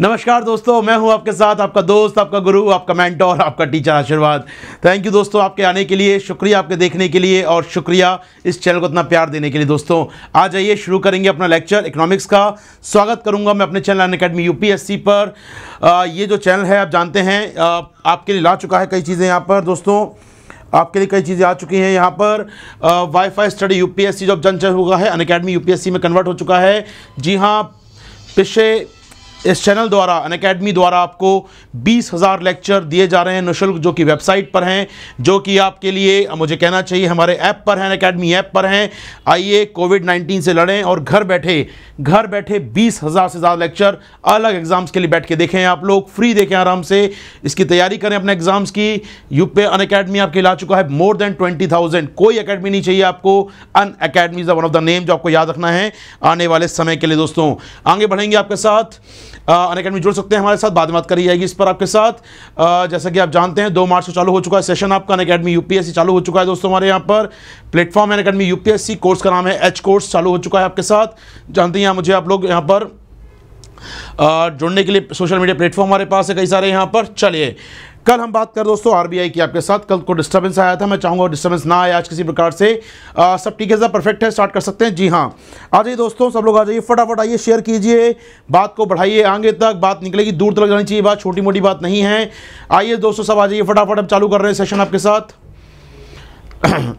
नमस्कार दोस्तों मैं हूं आपके साथ आपका दोस्त आपका गुरु आपका मैंटोर आपका टीचर आशीर्वाद थैंक यू दोस्तों आपके आने के लिए शुक्रिया आपके देखने के लिए और शुक्रिया इस चैनल को इतना प्यार देने के लिए दोस्तों आ जाइए शुरू करेंगे अपना लेक्चर इकोनॉमिक्स का स्वागत करूँगा मैं अपने चैनल अन अकेडमी यू पर आ, ये जो चैनल है आप जानते हैं आ, आपके लिए ला चुका है कई चीज़ें यहाँ पर दोस्तों आपके लिए कई चीज़ें आ चुकी हैं यहाँ पर वाईफाई स्टडी यूपीएससी जो अब चल हुआ है अन अकेडमी यूपीएससी में कन्वर्ट हो चुका है जी हाँ पिछले इस चैनल द्वारा अन अकेडमी द्वारा आपको बीस हज़ार लेक्चर दिए जा रहे हैं निःशुल्क जो कि वेबसाइट पर हैं जो कि आपके लिए मुझे कहना चाहिए हमारे ऐप पर हैं अकेडमी ऐप पर हैं आइए कोविड नाइन्टीन से लड़ें और घर बैठे घर बैठे बीस हज़ार से ज़्यादा लेक्चर अलग एग्ज़ाम्स के लिए बैठ के देखें आप लोग फ्री देखें आराम से इसकी तैयारी करें अपने एग्ज़ाम्स की यू अन अकेडमी आपके ला चुका है मोर देन ट्वेंटी थाउजेंड कोई अकेडमी नहीं चाहिए आपको Unacademy one of the name जो आपको याद रखना है आने वाले समय के लिए दोस्तों आगे बढ़ेंगे आपके साथ अन अकेडमी जुड़ सकते हैं हमारे साथ बाद में बात करी जाएगी इस पर आपके साथ जैसा कि आप जानते हैं दो मार्च को चालू हो चुका है सेशन आपका अन अकेडमी यूपीएससी चालू हो चुका है दोस्तों हमारे यहाँ पर platform Unacademy UPSC course का नाम है एच कोर्स चालू हो चुका है आपके साथ जानते हैं मुझे आप लोग यहाँ पर जुड़ने के लिए सोशल मीडिया प्लेटफॉर्म हमारे पास है कई सारे यहाँ पर चलिए कल हम बात कर दोस्तों आरबीआई की आपके साथ कल को डिस्टर्बेंस आया था मैं चाहूँगा डिस्टर्बेंस ना आए आज किसी प्रकार से आ, सब ठीक है सब परफेक्ट है स्टार्ट कर सकते हैं जी हाँ आ जाइए दोस्तों सब लोग आ जाइए फटाफट आइए शेयर कीजिए बात को बढ़ाइए आगे तक बात निकलेगी दूर तक जानी चाहिए बात छोटी मोटी बात नहीं है आइए दोस्तों सब आ जाइए फटाफट हम चालू कर रहे हैं सेशन आपके साथ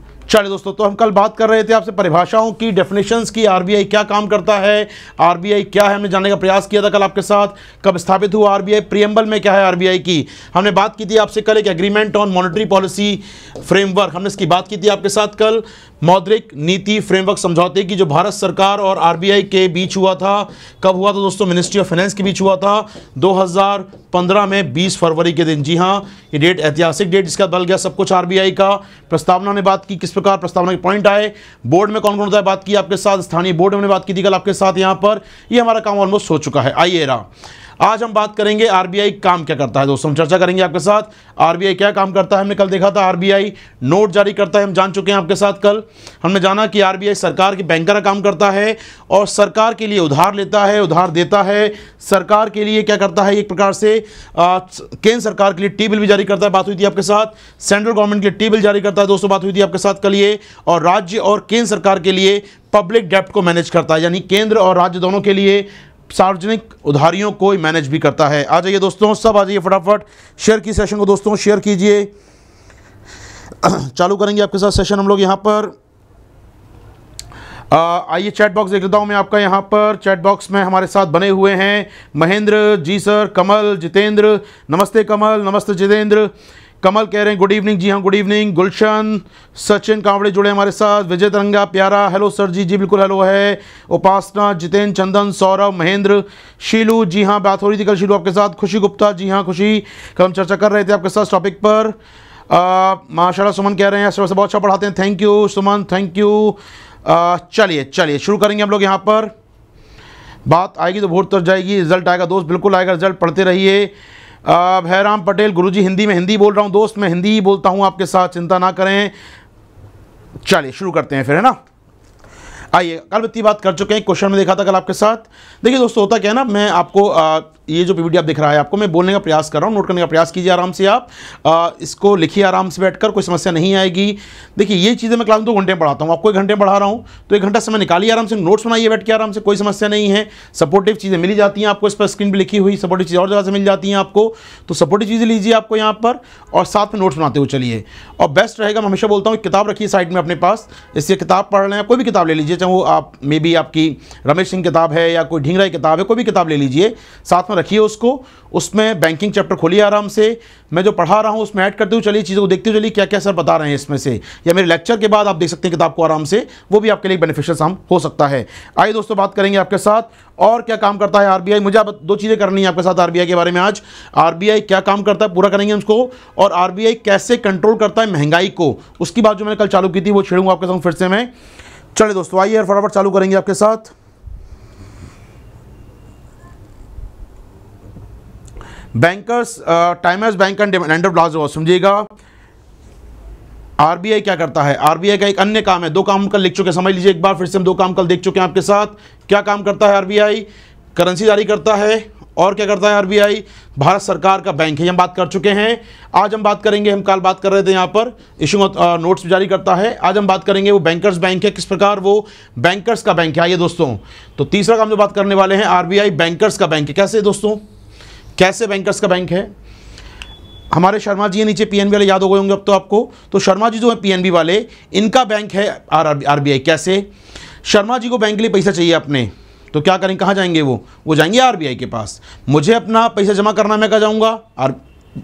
चलिए दोस्तों तो हम कल बात कर रहे थे आपसे परिभाषाओं की डेफिनेशंस की आरबीआई क्या काम करता है आरबीआई क्या है हमने जानने का प्रयास किया था कल आपके साथ कब स्थापित हुआ आरबीआई प्रियम्बल में क्या है आरबीआई की हमने बात की थी आपसे कल एक agreement on monetary policy framework हमने इसकी बात की थी आपके साथ कल मौद्रिक नीति फ्रेमवर्क समझौते की जो भारत सरकार और आरबीआई के बीच हुआ था कब हुआ था दोस्तों मिनिस्ट्री ऑफ फाइनेंस के बीच हुआ था 2015 में 20 फरवरी के दिन जी हाँ ये डेट ऐतिहासिक डेट इसका बल गया सब कुछ आरबीआई का प्रस्तावना ने बात की किस प्रकार प्रस्तावना के पॉइंट आए बोर्ड में कौन कौन होता है बात की आपके साथ स्थानीय बोर्ड में बात की थी कल आपके साथ यहाँ पर ये हमारा काम ऑलमोस्ट हो चुका है आइए रहा आज हम बात करेंगे आरबीआई काम क्या करता है दोस्तों हम चर्चा करेंगे आपके साथ आरबीआई क्या काम करता है हमने कल देखा था आरबीआई नोट जारी करता है हम जान चुके हैं आपके साथ कल हमने जाना कि आरबीआई सरकार के बैंकर का काम करता है और सरकार के लिए उधार लेता है उधार देता है सरकार के लिए क्या करता है एक प्रकार से केंद्र सरकार के लिए टी बिल भी जारी करता है बात हुई थी आपके साथ सेंट्रल गवर्नमेंट के लिए टी बिल जारी करता है दोस्तों बात हुई थी आपके साथ कल ये और राज्य और केंद्र सरकार के लिए पब्लिक डेप्ट को मैनेज करता है यानी केंद्र और राज्य दोनों के लिए सार्वजनिक उधारियों को मैनेज भी करता है आ जाइए दोस्तों सब आ जाइए फटाफट शेयर की सेशन को दोस्तों शेयर कीजिए चालू करेंगे आपके साथ सेशन हम लोग यहाँ पर आइए चैट बॉक्स देख लेता हूँ मैं आपका यहाँ पर चैट बॉक्स में हमारे साथ बने हुए हैं महेंद्र जी सर कमल जितेंद्र नमस्ते कमल नमस्ते जितेंद्र कमल कह रहे हैं गुड इवनिंग जी हाँ गुड इवनिंग गुलशन सचिन कांवड़े जुड़े हमारे साथ विजय तरंगा प्यारा हेलो सर जी जी बिल्कुल हेलो है उपासना जितेंद्र चंदन सौरभ महेंद्र शीलू जी हाँ बात हो रही थी कल शीलू आपके साथ खुशी गुप्ता जी हाँ खुशी कल हम चर्चा कर रहे थे आपके साथ टॉपिक पर माशाला सुमन कह रहे हैं सर से बहुत अच्छा पढ़ाते हैं thank you Suman thank you चलिए चलिए शुरू करेंगे हम लोग यहाँ पर बात आएगी तो बहुत तर जाएगी रिजल्ट आएगा दोस्त बिल्कुल आएगा रिजल्ट पढ़ते रहिए भैराम पटेल गुरुजी हिंदी में हिंदी बोल रहा हूँ दोस्त मैं हिंदी ही बोलता हूँ आपके साथ चिंता ना करें चलिए शुरू करते हैं फिर है ना आइए कल इतनी बात कर चुके हैं क्वेश्चन में देखा था कल आपके साथ देखिए दोस्तों होता क्या है ना मैं आपको आ, ये जो पीवीडी आप दिख रहा है आपको मैं बोलने का प्रयास कर रहा हूँ नोट करने का प्रयास कीजिए आराम से आप आ, इसको लिखिए आराम से बैठकर कोई समस्या नहीं आएगी देखिए ये चीज़ें मैं क्लास में दो घंटे में पढ़ाता हूँ आपको एक घंटे पढ़ा रहा हूँ तो एक घंटा समय निकालिए आराम से नोट्स बनाइए बैठ के आराम से कोई समस्या नहीं है सपोर्टिव चीज़ें मिली जाती हैं आपको इस पर स्क्रीन पर लिखी हुई सपोर्टिव चीज़ और जगह से मिल जाती हैं आपको तो सपोर्टिव चीज़ें लीजिए आपको यहाँ पर और साथ में नोट्स बनाते हुए चलिए और बेस्ट रहेगा मैं हमेशा बोलता हूँ किताब रखिए साइड में अपने पास इससे किताब पढ़ रहे हैं कोई भी किताब ले लीजिए चाहे वो आप मे बी आपकी रमेश सिंह किताब है या कोई ढींगराई किताब है कोई भी किताब ले लीजिए साथ में रखिए उसको उसमें बैंकिंग चैप्टर खोलिए आराम से मैं जो पढ़ा रहा हूँ उसमें ऐड करते हुए चलिए चीज़ों को देखते हुए चलिए क्या क्या सर बता रहे हैं इसमें से या मेरे लेक्चर के बाद आप देख सकते हैं किताब को आराम से वो भी आपके लिए बेनिफिशियल साम हो सकता है आइए दोस्तों बात करेंगे आपके साथ और क्या काम करता है आर मुझे आप दो चीज़ें करनी है आपके साथ आर के बारे में आज आर क्या काम करता है पूरा करेंगे उसको और आर कैसे कंट्रोल करता है महंगाई को उसकी बात जो मैंने कल चालू की थी वो छेड़ूंगा आपके साथ फिर से मैं चलिए दोस्तों आइए फटाफट चालू करेंगे आपके साथ bankers timers bank and and समझिएगा आरबीआई क्या करता है आरबीआई का एक अन्य काम है दो काम कल लिख चुके समझ लीजिए एक बार फिर से हम दो काम कल देख चुके हैं आपके साथ क्या काम करता है आरबीआई करेंसी जारी करता है और क्या करता है आरबीआई भारत सरकार का बैंक है हम बात कर चुके हैं आज हम बात करेंगे हम कल बात कर रहे थे यहाँ पर इशू नोट्स uh, जारी करता है आज हम बात करेंगे वो बैंकर्स बैंक है किस प्रकार वो बैंकर्स का बैंक है आइए दोस्तों तो तीसरा काम जो बात करने वाले हैं आरबीआई बैंकर्स का बैंक है कैसे दोस्तों कैसे बैंकर्स का बैंक है हमारे शर्मा जी नीचे पीएनबी वाले याद हो गए होंगे अब तो आपको तो शर्मा जी जो है पीएनबी वाले इनका बैंक है आर आरबीआई कैसे शर्मा जी को बैंक के लिए पैसा चाहिए अपने तो क्या करें कहाँ जाएंगे वो वो जाएंगे आरबीआई के पास मुझे अपना पैसा जमा करना मैं कहा जाऊँगा आर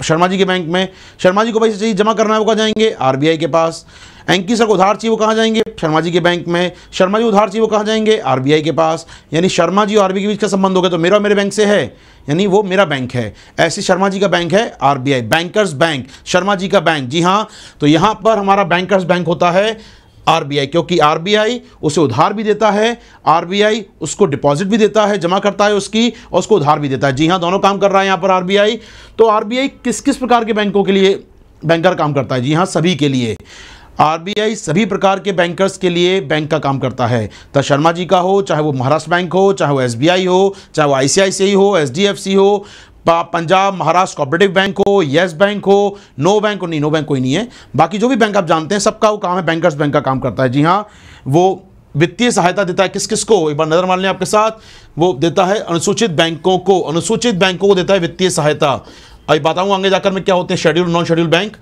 शर्मा जी के बैंक में शर्मा जी को पैसा चाहिए जमा करना है वो कहाँ जाएंगे आरबीआई के पास एंकी सर को उधार चाहिए वो कहाँ जाएंगे शर्मा जी के बैंक में शर्मा जी उधार चाहिए वो कहाँ जाएंगे आरबीआई के पास यानी शर्मा जी और आरबीआई के बीच का संबंध हो गया तो मेरा मेरे बैंक से है यानी वो मेरा बैंक है ऐसे शर्मा जी का बैंक है RBI bankers bank Sharma ji का बैंक जी हाँ तो यहाँ पर हमारा बैंकर्स बैंक होता है आरबीआई क्योंकि आरबीआई उसे उधार भी देता है आरबीआई उसको डिपॉजिट भी देता है जमा करता है उसकी और उसको उधार भी देता है जी हाँ दोनों काम कर रहा है यहाँ पर आरबीआई तो आरबीआई किस किस प्रकार के बैंकों के लिए बैंकर काम करता है जी हाँ सभी के लिए आरबीआई सभी प्रकार के बैंकर्स के लिए बैंक का काम करता है तो शर्मा जी का हो चाहे वो महाराष्ट्र बैंक हो चाहे वो एसबीआई हो चाहे वो आईसीआईसीआई हो एसडीएफसी हो पंजाब महाराष्ट्र कोऑपरेटिव बैंक हो येस बैंक हो नो बैंक हो नहीं नो बैंक कोई नहीं है बाकी जो भी बैंक आप जानते हैं सबका वो काम है बैंकर्स बैंक का काम करता है जी हाँ वो वित्तीय सहायता देता है किस किस को एक बार नजर मान लें आपके साथ वो देता है अनुसूचित बैंकों को अनुसूचित बैंकों को देता है वित्तीय सहायता अभी बताऊँ आगे जाकर मैं क्या होते हैं शेड्यूल नॉन शेड्यूल बैंक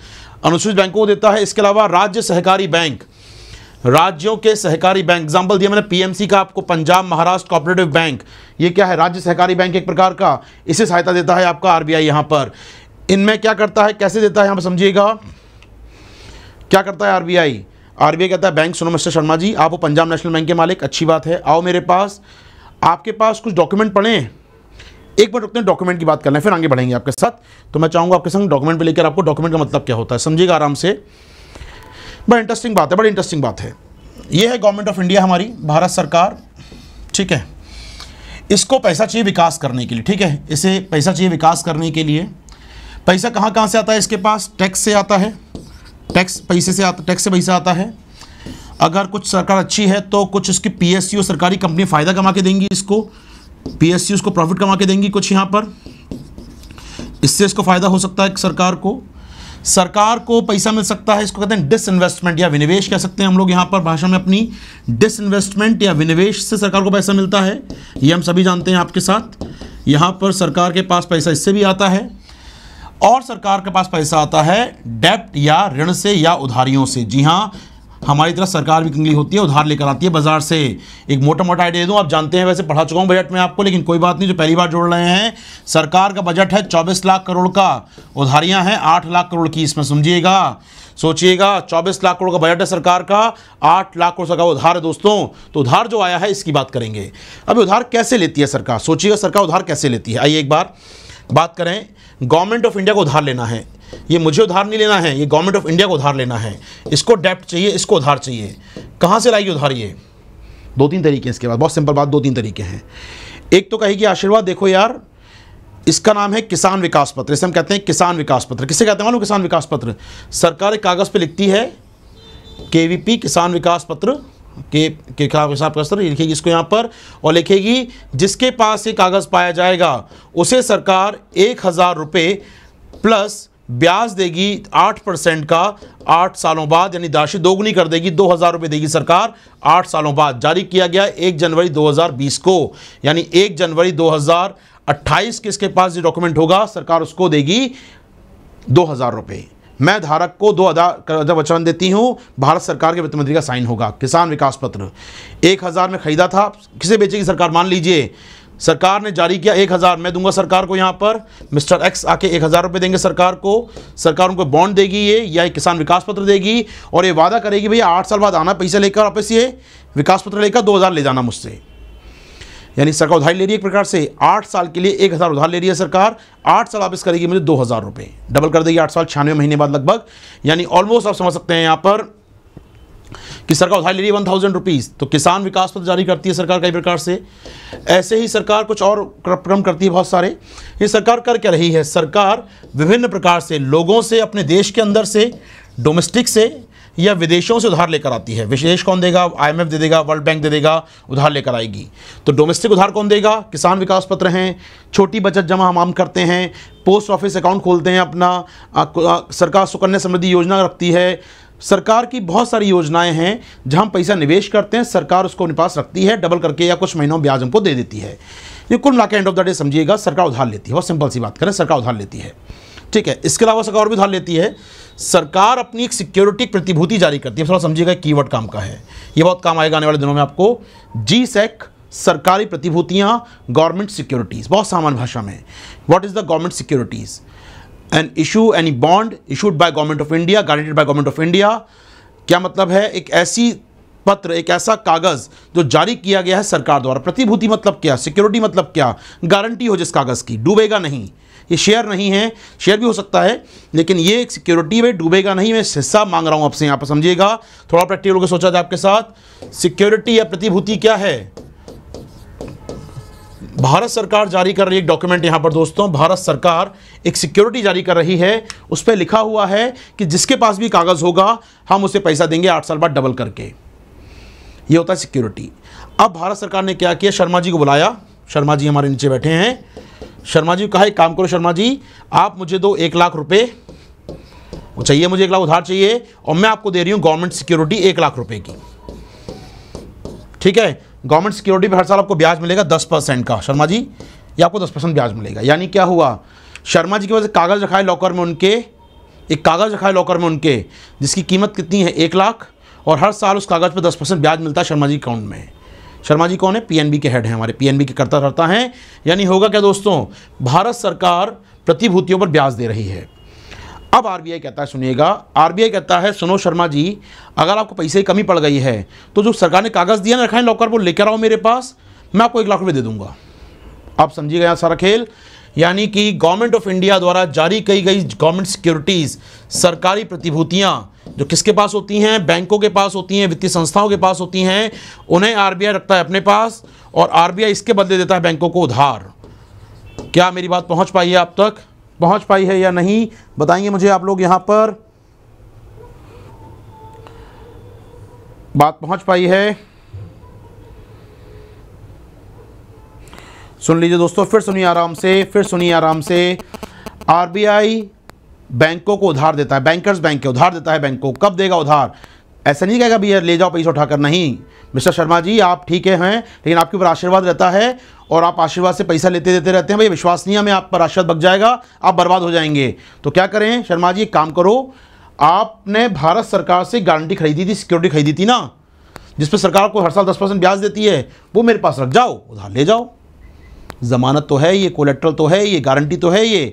अनुसूचित बैंकों को देता है इसके अलावा राज्य सहकारी बैंक राज्यों के सहकारी बैंक एग्जाम्पल दिया मैंने पीएमसी का आपको पंजाब महाराष्ट्र कोऑपरेटिव बैंक ये क्या है राज्य सहकारी बैंक एक प्रकार का इसे सहायता देता है आपका आरबीआई यहां पर इनमें क्या करता है कैसे देता है हम समझिएगा क्या करता है आरबीआई आरबीआई कहता है बैंक सुनो मिस्टर शर्मा जी आप पंजाब नेशनल बैंक के मालिक अच्छी बात है आओ मेरे पास आपके पास कुछ डॉक्यूमेंट पड़े एक बार रुकते हैं डॉक्यूमेंट की बात कर लें फिर आगे बढ़ेंगे आपके साथ तो मैं चाहूंगा आपके संग डॉक्यूमेंट पर लेकर आपको डॉक्यूमेंट का मतलब क्या होता है समझिएगा आराम से बड़ा इंटरेस्टिंग बात है बड़ी इंटरेस्टिंग बात है ये है गवर्नमेंट ऑफ इंडिया हमारी भारत सरकार ठीक है इसको पैसा चाहिए विकास करने के लिए ठीक है इसे पैसा चाहिए विकास करने के लिए पैसा कहाँ कहाँ से आता है इसके पास टैक्स से आता है टैक्स पैसे से आता टैक्स से पैसा आता है अगर कुछ सरकार अच्छी है तो कुछ उसकी पीएसयू सरकारी कंपनी फ़ायदा कमा के देंगी इसको पीएससी उसको प्रॉफिट कमा के देंगी कुछ यहाँ पर इससे इसको फायदा हो सकता है सरकार को सरकार को पैसा मिल सकता है इसको कहते हैं डिस इन्वेस्टमेंट या विनिवेश कह सकते हैं हम लोग यहाँ पर भाषा में अपनी डिस इन्वेस्टमेंट या विनिवेश से सरकार को पैसा मिलता है ये हम सभी जानते हैं आपके साथ यहाँ पर सरकार के पास पैसा इससे भी आता है और सरकार के पास पैसा आता है डेप्ट या ऋण से या उधारियों से जी हाँ हमारी तरह सरकार भी कंगली होती है उधार लेकर आती है बाजार से एक मोटा मोटा आइडिया दूँ आप जानते हैं वैसे पढ़ा चुका हूँ बजट में आपको लेकिन कोई बात नहीं जो पहली बार जोड़ रहे हैं सरकार का बजट है चौबीस लाख करोड़ का उधारियाँ हैं आठ लाख करोड़ की इसमें समझिएगा सोचिएगा 24 लाख करोड़ का बजट है सरकार का 8 लाख करोड़ सरकार उधार है दोस्तों तो उधार जो आया है इसकी बात करेंगे अब उधार कैसे लेती है सरकार सोचिएगा सरकार उधार कैसे लेती है आइए एक बार बात करें गवर्नमेंट ऑफ इंडिया को उधार लेना है ये मुझे उधार नहीं लेना है ये गवर्नमेंट ऑफ इंडिया को उधार लेना है इसको डेप्ट चाहिए इसको उधार चाहिए कहाँ से लाएगी उधार ये दो तीन तरीके इसके बाद बहुत सिंपल बात दो तीन तरीके हैं एक तो कहेगी आशीर्वाद देखो यार इसका नाम है किसान विकास पत्र इसे हम कहते हैं किसान विकास पत्र किसे कहते हैं मालूम किसान विकास पत्र सरकार एक कागज़ पर लिखती है के किसान विकास पत्र के के खिलाफ हिसाब का स्तर लिखेगी इसको यहाँ पर और लिखेगी जिसके पास ये कागज़ पाया जाएगा उसे सरकार एक हज़ार रुपये प्लस ब्याज देगी आठ परसेंट का आठ सालों बाद यानी राशि दोगुनी कर देगी दो हज़ार रुपये देगी सरकार आठ सालों बाद जारी किया गया एक जनवरी 2020 को यानी एक जनवरी 2028 किसके पास ये डॉक्यूमेंट होगा सरकार उसको देगी दो हज़ार रुपये मैं धारक को दो हज़ार वचन देती हूँ भारत सरकार के वित्त मंत्री का साइन होगा किसान विकास पत्र एक हज़ार में खरीदा था किसे बेचेगी सरकार मान लीजिए सरकार ने जारी किया एक हज़ार मैं दूंगा सरकार को यहाँ पर मिस्टर एक्स आके एक हज़ार रुपये देंगे सरकार को सरकार उनको बॉन्ड देगी ये या किसान विकास पत्र देगी और ये वादा करेगी भैया आठ साल बाद आना पैसे लेकर वापस ये विकास पत्र लेकर दो हज़ार ले जाना मुझसे यानी सरकार उधार ले रही है एक प्रकार से आठ साल के लिए एक हज़ार उधार ले रही है सरकार आठ साल वापस करेगी मुझे दो हज़ार रुपये डबल कर देगी आठ साल छियानवे महीने बाद लगभग यानी ऑलमोस्ट आप समझ सकते हैं यहाँ पर कि सरकार उधार ले रही है वन थाउजेंड रुपीज़ तो किसान विकास पत्र तो जारी करती है सरकार कई प्रकार से ऐसे ही सरकार कुछ और क्रम करती है बहुत सारे ये सरकार कर क्या रही है सरकार विभिन्न प्रकार से लोगों से अपने देश के अंदर से डोमेस्टिक से या विदेशों से उधार लेकर आती है विशेष कौन देगा आईएमएफ दे देगा वर्ल्ड बैंक दे देगा उधार लेकर आएगी तो डोमेस्टिक उधार कौन देगा किसान विकास पत्र हैं छोटी बचत जमा हम आम करते हैं पोस्ट ऑफिस अकाउंट खोलते हैं अपना आ, आ, सरकार सुकन्या समृद्धि योजना रखती है सरकार की बहुत सारी योजनाएं हैं जहां पैसा निवेश करते हैं सरकार उसको अपने पास रखती है डबल करके या कुछ महीनों में ब्याज हमको दे देती है ये कुल मिला एंड ऑफ द डे समझिएगा सरकार उधार लेती है बहुत सिंपल सी बात करें सरकार उधार लेती है ठीक है इसके अलावा सरकार और भी उधार लेती है सरकार अपनी एक सिक्योरिटी प्रतिभूति जारी करती है थोड़ा समझिएगा की वर्ड काम का है ये बहुत काम आएगा आने वाले दिनों में आपको जी सेक e सरकारी प्रतिभूतियाँ गवर्नमेंट सिक्योरिटीज़ बहुत सामान्य भाषा में what is the government securities an issue any bond issued by government of India guaranteed by government of India क्या मतलब है एक ऐसी पत्र एक ऐसा कागज़ जो जारी किया गया है सरकार द्वारा प्रतिभूति मतलब क्या सिक्योरिटी मतलब क्या गारंटी हो जिस कागज़ की डूबेगा नहीं ये शेयर नहीं है शेयर भी हो सकता है लेकिन ये एक सिक्योरिटी में डूबेगा नहीं मैं हिस्सा मांग रहा हूँ आपसे यहाँ पर समझिएगा थोड़ा प्रैक्टिकल होकर सोचा था आपके साथ सिक्योरिटी या प्रतिभूति क्या है भारत सरकार जारी कर रही एक डॉक्यूमेंट यहां पर दोस्तों भारत सरकार एक सिक्योरिटी जारी कर रही है उस पर लिखा हुआ है कि जिसके पास भी कागज़ होगा हम उसे पैसा देंगे आठ साल बाद डबल करके ये होता है सिक्योरिटी अब भारत सरकार ने क्या किया शर्मा जी को बुलाया शर्मा जी हमारे नीचे बैठे हैं शर्मा जी कहा एक काम करो शर्मा जी आप मुझे दो एक लाख रुपये वो चाहिए मुझे एक लाख उधार चाहिए और मैं आपको दे रही हूँ गवर्नमेंट सिक्योरिटी एक लाख रुपए की ठीक है गवर्नमेंट सिक्योरिटी पर हर साल आपको ब्याज मिलेगा दस परसेंट का शर्मा जी ये आपको दस परसेंट ब्याज मिलेगा यानी क्या हुआ शर्मा जी की वजह से कागज़ रखा है लॉकर में उनके एक कागज़ रखा है लॉकर में उनके जिसकी कीमत कितनी है एक लाख और हर साल उस कागज़ पर दस परसेंट ब्याज मिलता है शर्मा जी अकाउंट में शर्मा जी कौन है पीएनबी के हेड हैं हमारे पीएनबी के करता रहता है यानी होगा क्या दोस्तों भारत सरकार प्रतिभूतियों पर ब्याज दे रही है अब आरबीआई कहता है सुनिएगा आरबीआई कहता है सुनो शर्मा जी अगर आपको पैसे की कमी पड़ गई है तो जो सरकार ने कागज़ दिया ना रखा है लॉकर वो लेकर आओ मेरे पास मैं आपको एक लाख रुपये दे दूंगा आप समझिएगा यहाँ सारा खेल यानी कि गवर्नमेंट ऑफ इंडिया द्वारा जारी की गई गवर्नमेंट सिक्योरिटीज़ सरकारी प्रतिभूतियाँ जो किसके पास होती हैं बैंकों के पास होती हैं वित्तीय संस्थाओं के पास होती हैं उन्हें आरबीआई रखता है अपने पास और आरबीआई इसके बदले देता है बैंकों को उधार क्या मेरी बात पहुंच पाई है आप तक पहुंच पाई है या नहीं बताइए मुझे आप लोग यहां पर बात पहुंच पाई है सुन लीजिए दोस्तों फिर सुनिए आराम से फिर सुनिए आराम से आरबीआई बैंकों को उधार देता है बैंकर्स बैंक के उधार देता है बैंकों को कब देगा उधार ऐसा नहीं कहेगा भैया ले जाओ पैसा उठाकर नहीं मिस्टर शर्मा जी आप ठीक है हैं लेकिन आपके ऊपर आशीर्वाद रहता है और आप आशीर्वाद से पैसा लेते देते रहते हैं भैया विश्वास नहीं है हमें आप पर आशीर्वाद बग जाएगा आप बर्बाद हो जाएंगे तो क्या करें शर्मा जी एक काम करो आपने भारत सरकार से गारंटी खरीदी थी सिक्योरिटी खरीदी थी ना जिस पर सरकार को हर साल दस परसेंट ब्याज देती है वो मेरे पास रख जाओ उधार ले जाओ ज़मानत तो है ये कोलेट्रल तो है ये गारंटी तो है ये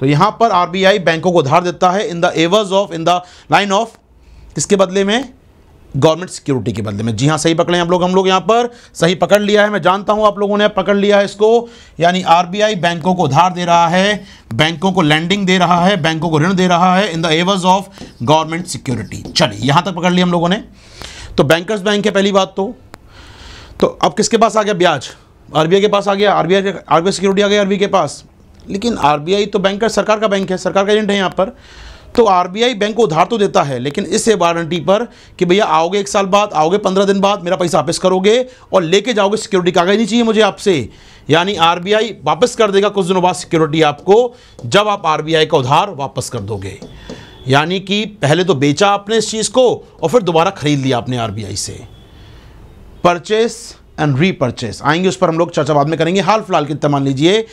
तो यहाँ पर आर बैंकों को उधार देता है इन द एवर्स of in the line of इसके बदले में गवर्नमेंट सिक्योरिटी के बदले में जी हाँ सही पकड़े आप लोग हम लोग यहाँ पर सही पकड़ लिया है मैं जानता हूँ आप लोगों ने पकड़ लिया है इसको यानी आरबीआई बैंकों को उधार दे रहा है बैंकों को लैंडिंग दे रहा है बैंकों को ऋण दे रहा है इन द एवज ऑफ गवर्नमेंट सिक्योरिटी चलिए यहाँ तक पकड़ लिया हम लोगों ने तो बैंकर्स बैंक है पहली बात तो तो अब किसके पास आ गया ब्याज आरबीआई के पास आ गया आरबीआई बी आई सिक्योरिटी आ गई आरबीआई के पास लेकिन आरबीआई तो बैंकर सरकार का बैंक है सरकार का एजेंट है यहाँ पर तो आरबीआई बैंक को उधार तो देता है लेकिन इस वारंटी पर कि भैया आओगे एक साल बाद आओगे पंद्रह दिन बाद मेरा पैसा वापस करोगे और लेके जाओगे सिक्योरिटी कागज नहीं चाहिए मुझे आपसे यानी आरबीआई वापस कर देगा कुछ दिनों बाद सिक्योरिटी आपको जब आप आरबीआई का उधार वापस कर दोगे यानी कि पहले तो बेचा आपने इस चीज़ को और फिर दोबारा खरीद लिया आपने आरबीआई से परचेस एंड रीपर्चेस आएंगे उस पर हम लोग चर्चा बाद में करेंगे हाल फिलहाल की मान लीजिए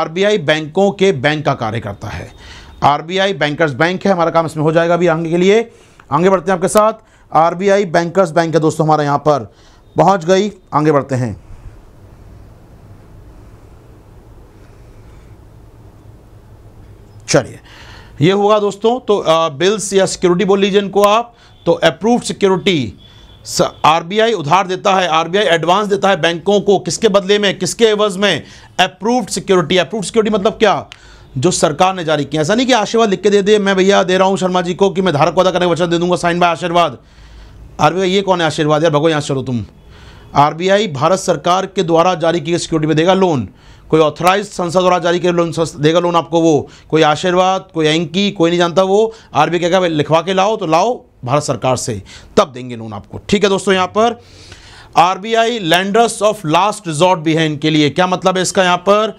आरबीआई बैंकों के बैंक का कार्य करता है आरबीआई बैंकर्स बैंक है हमारा काम इसमें हो जाएगा अभी आगे के लिए आगे बढ़ते हैं आपके साथ आरबीआई बैंकर्स बैंक है दोस्तों हमारे यहाँ पर पहुँच गई आगे बढ़ते हैं चलिए ये होगा दोस्तों तो आ, बिल्स या सिक्योरिटी बोल लीजिए इनको आप तो अप्रूव्ड सिक्योरिटी आरबीआई उधार देता है आरबीआई एडवांस देता है बैंकों को किसके बदले में किसके एवज में अप्रूव्ड सिक्योरिटी अप्रूव्ड सिक्योरिटी मतलब क्या जो सरकार ने जारी किया ऐसा नहीं कि आशीर्वाद लिख के दे दिए मैं भैया दे रहा हूँ शर्मा जी को कि मैं धारक वादा करने वचन दे दूंगा साइन बाय आशीर्वाद आरबीआई ये कौन है आशीर्वाद यार भगवान यहाँ चलो तुम आर भारत सरकार के द्वारा जारी की गई सिक्योरिटी में देगा लोन कोई ऑथराइज संसद द्वारा जारी किए लोन देगा लोन आपको वो कोई आशीर्वाद कोई एंकी कोई नहीं जानता वो आर बी कहेगा लिखवा के लाओ तो लाओ भारत सरकार से तब देंगे लोन आपको ठीक है दोस्तों यहाँ पर RBI lenders of last resort भी है इनके लिए क्या मतलब है इसका यहाँ पर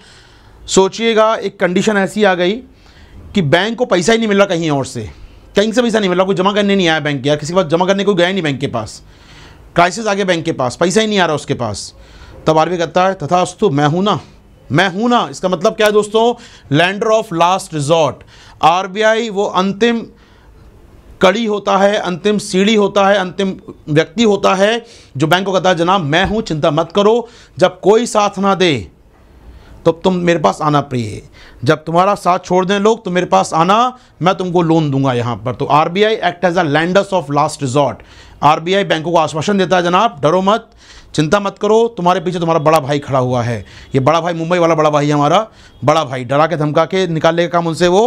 सोचिएगा एक कंडीशन ऐसी आ गई कि बैंक को पैसा ही नहीं मिल रहा कहीं और से कहीं से पैसा नहीं मिल रहा कोई जमा करने नहीं आया बैंक के यार किसी के पास जमा करने कोई गया नहीं बैंक के पास क्राइसिस आ गया बैंक के पास पैसा ही नहीं आ रहा उसके पास तब आर कहता है तथा अस्तु मैं हूँ ना मैं हूँ ना इसका मतलब क्या है दोस्तों lender of last resort are वो अंतिम कड़ी होता है अंतिम सीढ़ी होता है अंतिम व्यक्ति होता है जो बैंक को कहता है जनाब मैं हूँ चिंता मत करो जब कोई साथ ना दे तब तुम मेरे पास आना प्रिय जब तुम्हारा साथ छोड़ दें लोग तो मेरे पास आना मैं तुमको लोन दूंगा यहाँ पर तो I act as a lenders of last resort RBI बैंकों को आश्वासन देता है जनाब डरो मत चिंता मत करो तुम्हारे पीछे तुम्हारा बड़ा भाई खड़ा हुआ है ये बड़ा भाई मुंबई वाला बड़ा भाई है हमारा बड़ा भाई डरा के धमका के निकालने का काम उनसे वो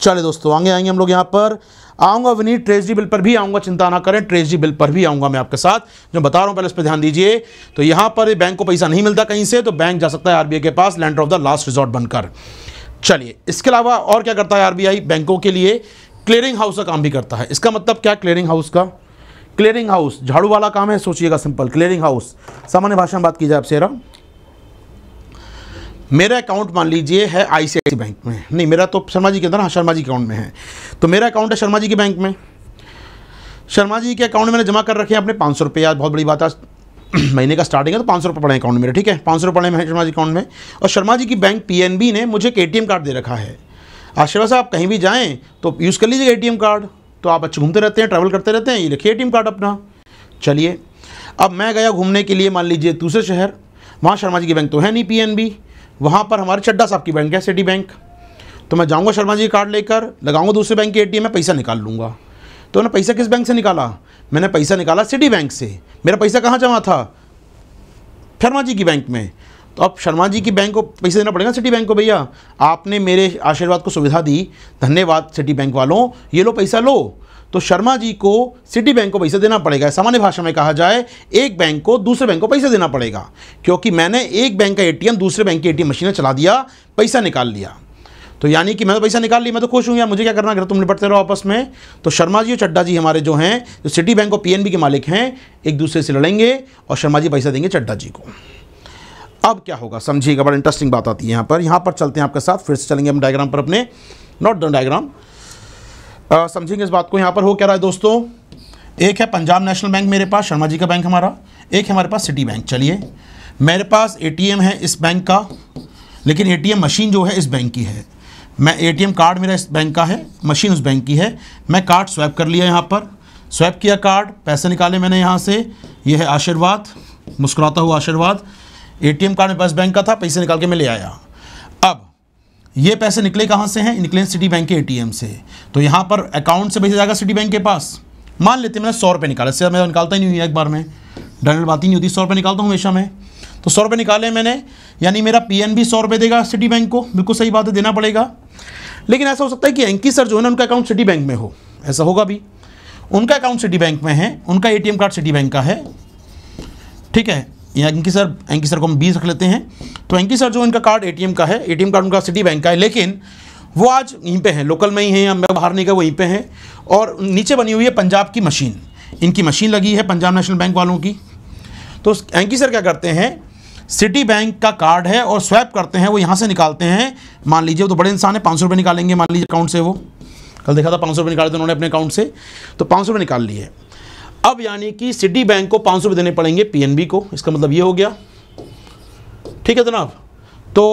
चले दोस्तों आगे आएंगे हम लोग यहाँ पर आऊंगा विनीत ट्रेजरी बिल पर भी आऊंगा चिंता ना करें ट्रेजरी बिल पर भी आऊंगा मैं आपके साथ जो बता रहा हूं पहले इस पर ध्यान दीजिए तो यहाँ पर बैंक को पैसा नहीं मिलता कहीं से तो बैंक जा सकता है आरबीआई के पास lender of the last resort बनकर चलिए इसके अलावा और क्या करता है आरबीआई बैंकों के लिए क्लियरिंग हाउस का काम भी करता है इसका मतलब क्या क्लियरिंग हाउस का क्लियरिंग हाउस झाड़ू वाला काम है सोचिएगा सिंपल क्लियरिंग हाउस सामान्य भाषा में बात की जाए आप सेरा मेरा अकाउंट मान लीजिए है आईसीआईसी बैंक में नहीं मेरा तो शर्मा जी के अंदर हाँ शर्मा जी के अकाउंट में है तो मेरा अकाउंट है शर्मा जी के बैंक में शर्मा जी के अकाउंट में मैंने जमा कर रखे हैं अपने पाँच सौ रुपये बहुत बड़ी बात है महीने का स्टार्टिंग है तो पाँच सौ रुपये पड़े अकाउंट मेरे ठीक है पाँच सौ रुपये पड़े हैं शर्मा जी अकाउंट में और शर्मा जी की बैंक बी ने मुझे एक एम कार्ड दे रखा है आशीर्वाद साहब आप कहीं भी जाएँ तो यूज़ कर लीजिएगा एम कार्ड तो आप अच्छे घूमते रहते हैं ट्रैवल करते रहते हैं ये टी एम कार्ड अपना चलिए अब मैं गया घूमने के लिए मान लीजिए दूसरे शहर वहाँ शर्मा जी की बैंक तो है नहीं पी वहाँ पर हमारे चड्डा साहब की बैंक है सिटी बैंक तो मैं जाऊँगा शर्मा जी कार्ड लेकर लगाऊंगा दूसरे बैंक के एटीएम में पैसा निकाल लूँगा तो मैंने पैसा किस बैंक से निकाला मैंने पैसा निकाला सिटी बैंक से मेरा पैसा कहाँ जमा था शर्मा जी की बैंक में तो अब शर्मा जी की बैंक को पैसे देना पड़ेगा सिटी बैंक को भैया आपने मेरे आशीर्वाद को सुविधा दी धन्यवाद सिटी बैंक वालों ये लो पैसा लो तो शर्मा जी को सिटी बैंक को पैसे देना पड़ेगा सामान्य भाषा में कहा जाए एक बैंक को दूसरे बैंक को पैसे देना पड़ेगा क्योंकि मैंने एक बैंक का एटीएम दूसरे बैंक की एटीएम मशीन चला दिया पैसा निकाल लिया तो यानी कि मैं तो पैसा निकाल लिया मैं तो खुश हूँ यार मुझे क्या करना अगर तुम निपटते रहो आपस में तो शर्मा जी और चड्डा जी हमारे जो हैं जो सिटी बैंक और पी के मालिक हैं एक दूसरे से लड़ेंगे और शर्मा जी पैसा देंगे चड्डा जी को अब क्या होगा समझिएगा बड़ा इंटरेस्टिंग बात आती है यहाँ पर यहाँ पर चलते हैं आपके साथ फिर से चलेंगे हम डायग्राम पर अपने नॉट द डायग्राम समझेंगे इस बात को यहाँ पर हो क्या रहा है दोस्तों एक है पंजाब नेशनल बैंक मेरे पास शर्मा जी का बैंक हमारा एक है हमारे पास सिटी बैंक चलिए मेरे पास एटीएम है इस बैंक का लेकिन एटीएम मशीन जो है इस बैंक की है मैं एटीएम कार्ड मेरा इस बैंक का है मशीन उस बैंक की है मैं कार्ड स्वैप कर लिया यहाँ पर स्वैप किया कार्ड पैसे निकाले मैंने यहाँ से ये यह है आशीर्वाद मुस्कुराता हुआ आशीर्वाद एटीएम कार्ड मेरे पास बैंक का था पैसे निकाल के मैं ले आया ये पैसे निकले कहाँ से हैं निकले सिटी बैंक के एटीएम से तो यहाँ पर अकाउंट से भेजा जाएगा सिटी बैंक के पास मान लेते मैंने सौ रुपये निकाला इससे मैं निकालता ही नहीं हुई एक बार में डर बात ही नहीं होती सौ रुपये निकालता हूँ हमेशा मैं तो सौ रुपये निकाले मैंने यानी मेरा पी एन सौ रुपये देगा सिटी बैंक को बिल्कुल सही बात है देना पड़ेगा लेकिन ऐसा हो सकता है कि एंकी सर जो है ना उनका अकाउंट सिटी बैंक में हो ऐसा होगा भी उनका अकाउंट सिटी बैंक में है उनका एटीएम कार्ड सिटी बैंक का है ठीक है यहाँ एंकी सर एंकी सर को हम बीस रख लेते हैं तो एंकी सर जो इनका कार्ड एटीएम का है एटीएम कार्ड उनका सिटी बैंक का है लेकिन वो आज यहीं पे हैं लोकल में ही हैं मैं बाहर नहीं गया वहीं पे हैं और नीचे बनी हुई है पंजाब की मशीन इनकी मशीन लगी है पंजाब नेशनल बैंक वालों की तो एंकी सर क्या करते हैं सिटी बैंक का कार्ड है और स्वैप करते हैं वो यहाँ से निकालते हैं मान लीजिए वो तो बड़े इंसान है पाँच सौ निकालेंगे मान लीजिए अकाउंट से वो कल देखा था पाँच सौ निकाले थे उन्होंने अपने अकाउंट से तो पाँच सौ निकाल लिए अब यानी कि सिटी बैंक को पांच सौ देने पड़ेंगे पीएनबी को इसका मतलब ये हो गया ठीक है जनाब तो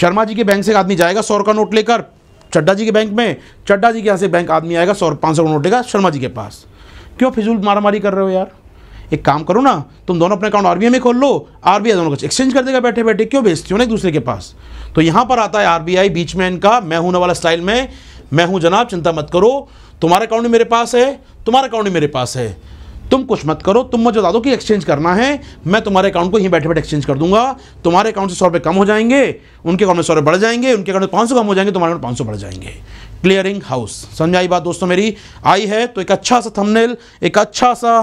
शर्मा जी के बैंक से आदमी जाएगा सौ का नोट लेकर चड्डा जी के बैंक में चड्डा जी के यहाँ से बैंक आदमी आएगा सौ पाँच सौ का नोट लेगा शर्मा जी के पास क्यों फिजूल मारामारी कर रहे हो यार एक काम करो ना तुम दोनों अपने अकाउंट आरबीआई में खोल लो आरबीआई दोनों का एक्सचेंज कर देगा बैठे बैठे क्यों भेजते हो ना एक दूसरे के पास तो यहाँ पर आता है आरबीआई बीच में इनका मैं होने वाला स्टाइल में मैं हूं जनाब चिंता मत करो तुम्हारा अकाउंट मेरे पास है तुम्हारा अकाउंट मेरे पास है तुम कुछ मत करो तुम मुझे बता दो कि एक्सचेंज करना है मैं तुम्हारे अकाउंट को ही बैठे बैठे एक्सचेंज कर दूंगा तुम्हारे अकाउंट से सौ रुपये कम हो जाएंगे उनके अकाउंट में सौ रुपये बढ़ जाएंगे उनके अकाउंट में पाँच सौ कम हो जाएंगे तुम्हारे अकाउंट पाँच सौ बढ़ जाएंगे क्लियरिंग हाउस समझ आई बात दोस्तों मेरी आई है तो एक अच्छा सा थंबनेल एक अच्छा सा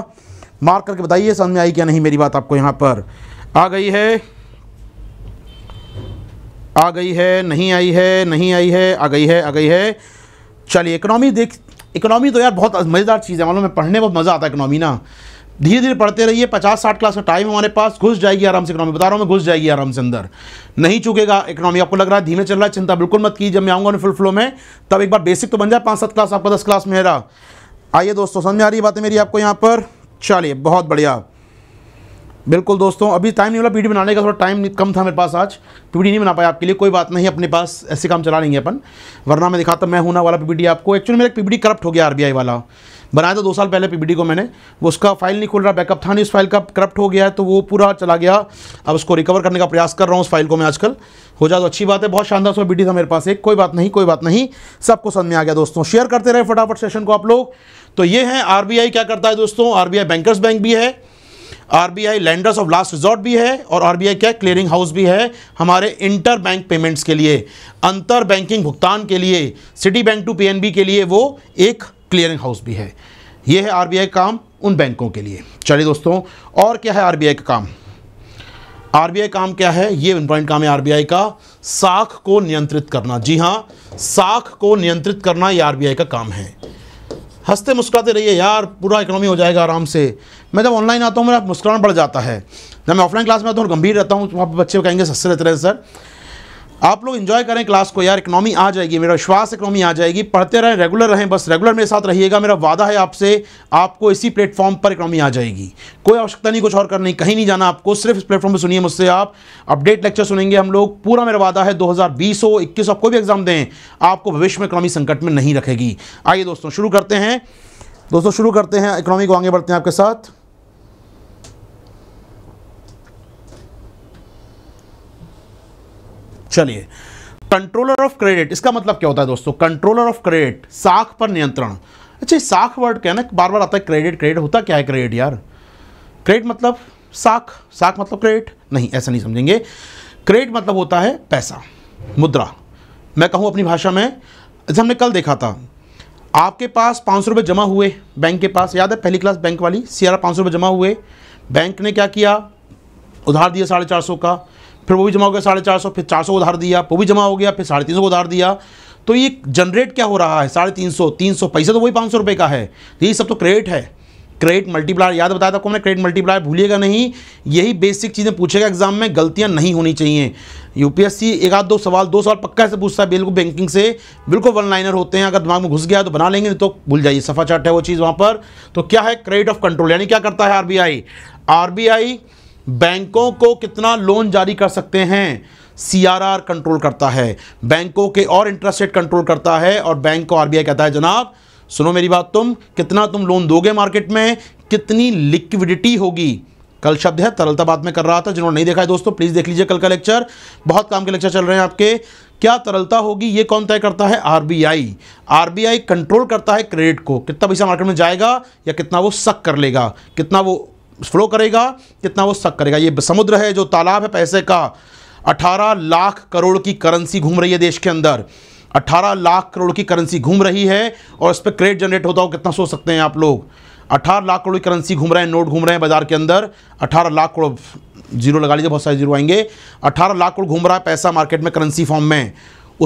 मार्क करके बताइए समझ में आई क्या नहीं मेरी बात आपको यहाँ पर आ गई है आ गई है नहीं आई है नहीं आई है आ गई है आ गई है चलिए इकोनॉमी देख इकोनॉमी तो यार बहुत मज़ेदार चीज़ है मालूम में पढ़ने में बहुत मज़ा आता है इकोनॉमी ना धीरे धीरे पढ़ते रहिए पचास साठ क्लास का टाइम हमारे पास घुस जाएगी आराम से इकोनॉमी बता रहा हूँ मैं घुस जाएगी आराम से अंदर नहीं चुकेगा इकोनॉमी आपको लग रहा है धीमे चल रहा है चिंता बिल्कुल मत की जब मैं आऊँगा फुल फ्लो में तब एक बार बेसिक तो बन जाए पाँच सात क्लास आपका दस क्लास मेरा आइए दोस्तों समझ में आ रही है बातें मेरी आपको यहाँ पर चलिए बहुत बढ़िया बिल्कुल दोस्तों अभी टाइम नहीं मिला पी बनाने का थोड़ा टाइम कम था मेरे पास आज पी नहीं बना पाया आपके लिए कोई बात नहीं अपने पास ऐसे काम चला लेंगे अपन वरना मैं दिखाता मैं होना वाला पी आपको एक्चुअली मेरा पी करप्ट हो गया आरबीआई वाला बनाया था दो साल पहले पीपीडी को मैंने वो उसका फाइल नहीं खुल रहा बैकअप था नहीं उस फाइल का करप्ट हो गया है तो वो पूरा चला गया अब उसको रिकवर करने का प्रयास कर रहा हूँ उस फाइल को मैं आजकल हो जाए तो अच्छी बात है बहुत शानदार उसमें पीडी था मेरे पास एक कोई बात नहीं कोई बात नहीं सबको समझ में आ गया दोस्तों शेयर करते रहे फटाफट सेशन को आप लोग तो ये है आर क्या करता है दोस्तों आर बैंकर्स बैंक भी है RBI lenders of last resort भी है और आरबीआई क्या क्लियरिंग हाउस भी है हमारे इंटर बैंक पेमेंट्स के लिए अंतर बैंकिंग भुगतान के लिए सिटी बैंक टू पीएनबी के लिए वो एक क्लियरिंग हाउस भी है ये है आरबीआई काम उन बैंकों के लिए चलिए दोस्तों और क्या है आरबीआई का काम आरबीआई काम क्या है ये इम्पॉर्टेंट काम है आरबीआई का साख को नियंत्रित करना जी हाँ साख को नियंत्रित करना ये आरबीआई का काम है हंसते मुस्कुराते रहिए यार पूरा इकोनॉमी हो जाएगा आराम से मैं जब ऑनलाइन आता हूँ मेरा मुस्कुराना बढ़ जाता है जब मैं ऑफलाइन क्लास में आता हूँ गंभीर रहता हूँ तो वहाँ पर बच्चे कहेंगे सस्ते रहते रहे सर आप लोग इन्जॉय करें क्लास को यार इकनॉमी आ जाएगी मेरा विश्वास इकनॉमी आ जाएगी पढ़ते रहें रेगुलर रहें बस रेगुलर मेरे साथ रहिएगा मेरा वादा है आपसे आपको इसी प्लेटफॉर्म पर इकनॉमी आ जाएगी कोई आवश्यकता नहीं कुछ और करने कहीं नहीं जाना आपको सिर्फ इस प्लेटफॉर्म पर सुनिए मुझसे आप अपडेट लेक्चर सुनेंगे हम लोग पूरा मेरा वादा है दो हज़ार आप कोई भी एग्ज़ाम दें आपको भविष्य में इकनॉमी संकट में नहीं रखेगी आइए दोस्तों शुरू करते हैं दोस्तों शुरू करते हैं इकनॉमी को आगे बढ़ते हैं आपके साथ चलिए कंट्रोलर ऑफ क्रेडिट इसका मतलब क्या होता है दोस्तों कंट्रोलर ऑफ क्रेडिट साख पर नियंत्रण अच्छा साख वर्ड क्या है ना बार बार आता है क्रेडिट क्रेडिट होता क्या है क्रेडिट यार क्रेडिट मतलब साख साख मतलब क्रेडिट नहीं ऐसा नहीं समझेंगे क्रेडिट मतलब होता है पैसा मुद्रा मैं कहूँ अपनी भाषा में जैसे हमने कल देखा था आपके पास पाँच सौ जमा हुए बैंक के पास याद है पहली क्लास बैंक वाली सियारा पाँच सौ जमा हुए बैंक ने क्या किया उधार दिया साढ़े चार सौ का फिर वो भी जमा हो गया साढ़े चार सौ फिर चार सौ उधार दिया वो भी जमा हो गया फिर साढ़े तीन सौ उधार दिया तो ये जनरेट क्या हो रहा है साढ़े तीन सौ तीन सौ पैसा तो वही पाँच सौ रुपये का है तो यही सब तो क्रेडिट है क्रेडिट मल्टीप्लायर याद बताया था आपको क्रेडिट मल्टीप्लायर भूलिएगा नहीं यही बेसिक चीज़ें पूछेगा एग्जाम में गलतियाँ नहीं होनी चाहिए यूपीएससी एक आध दो सवाल दो सवाल पक्का से पूछता है बिल्कुल बैंकिंग से बिल्कुल वन लाइनर होते हैं अगर दिमाग में घुस गया तो बना लेंगे तो भूल जाइए सफा चार्ट है वो चीज़ वहाँ पर तो क्या है क्रेडिट ऑफ कंट्रोल यानी क्या करता है आर बी आई बैंकों को कितना लोन जारी कर सकते हैं सीआरआर कंट्रोल करता है बैंकों के और इंटरेस्ट रेट कंट्रोल करता है और बैंक को आरबीआई कहता है जनाब सुनो मेरी बात तुम कितना तुम लोन दोगे मार्केट में कितनी लिक्विडिटी होगी कल शब्द है तरलता बात में कर रहा था जिन्होंने नहीं देखा है दोस्तों प्लीज़ देख लीजिए कल का लेक्चर बहुत काम के लेक्चर चल रहे हैं आपके क्या तरलता होगी ये कौन तय करता है आरबीआई आरबीआई कंट्रोल करता है क्रेडिट को कितना पैसा मार्केट में जाएगा या कितना वो सक कर लेगा कितना वो फ्लो करेगा कितना वो सक करेगा ये समुद्र है जो तालाब है पैसे का 18 लाख करोड़ की करेंसी घूम रही है देश के अंदर 18 लाख करोड़ की करेंसी घूम रही है और इस पर क्रेडिट जनरेट होता हो कितना सोच सकते हैं आप लोग 18 लाख करोड़ की करेंसी घूम रहे हैं नोट घूम रहे हैं बाजार के अंदर 18 लाख करोड़ जीरो लगा लीजिए बहुत सारे जीरो आएंगे 18 लाख करोड़ घूम रहा है पैसा मार्केट में करेंसी फॉर्म में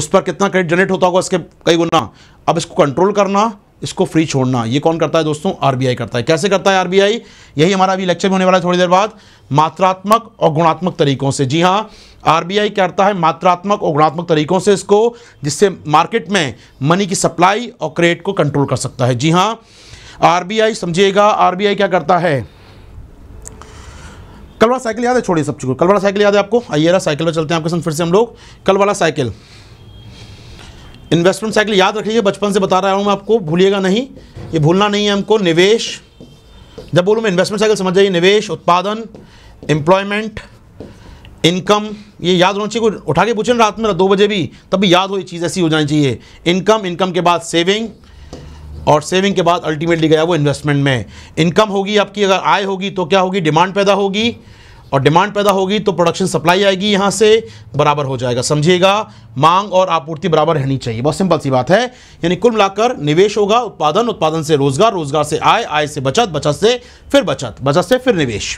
उस पर कितना क्रेडिट जनरेट होता होगा इसके कई गुना अब इसको कंट्रोल करना इसको फ्री छोड़ना ये कौन करता है दोस्तों आरबीआई करता है कैसे करता है आरबीआई यही हमारा अभी लेक्चर होने वाला है थोड़ी देर बाद मात्रात्मक और गुणात्मक तरीकों से जी हाँ आरबीआई करता है मात्रात्मक और गुणात्मक तरीकों से इसको जिससे मार्केट में मनी की सप्लाई और क्रेडिट को कंट्रोल कर सकता है जी हाँ आरबीआई समझिएगा आरबीआई क्या करता है कल वाला साइकिल याद है छोड़िए सब चीज़ कल वाला साइकिल याद है आपको आइए साइकिल पर चलते हैं आपके साथ फिर से हम लोग कल वाला साइकिल इन्वेस्टमेंट साइकिल याद रखिए बचपन से बता रहा हूँ मैं आपको भूलिएगा नहीं ये भूलना नहीं है हमको निवेश जब बोलूँ मैं इन्वेस्टमेंट साइकिल समझ जाइए निवेश उत्पादन एम्प्लॉयमेंट इनकम ये याद होना चाहिए कोई उठा के पूछे रात में दो बजे भी तब भी याद हो ये चीज़ ऐसी हो जानी चाहिए इनकम इनकम के बाद सेविंग और सेविंग के बाद अल्टीमेटली गया वो इन्वेस्टमेंट में इनकम होगी आपकी अगर आय होगी तो क्या होगी डिमांड पैदा होगी और डिमांड पैदा होगी तो प्रोडक्शन सप्लाई आएगी यहां से बराबर हो जाएगा समझिएगा मांग और आपूर्ति बराबर रहनी चाहिए बहुत सिंपल सी बात है यानी कुल मिलाकर निवेश होगा उत्पादन उत्पादन से रोजगार रोजगार से आय आय से बचत बचत से फिर बचत बचत से फिर निवेश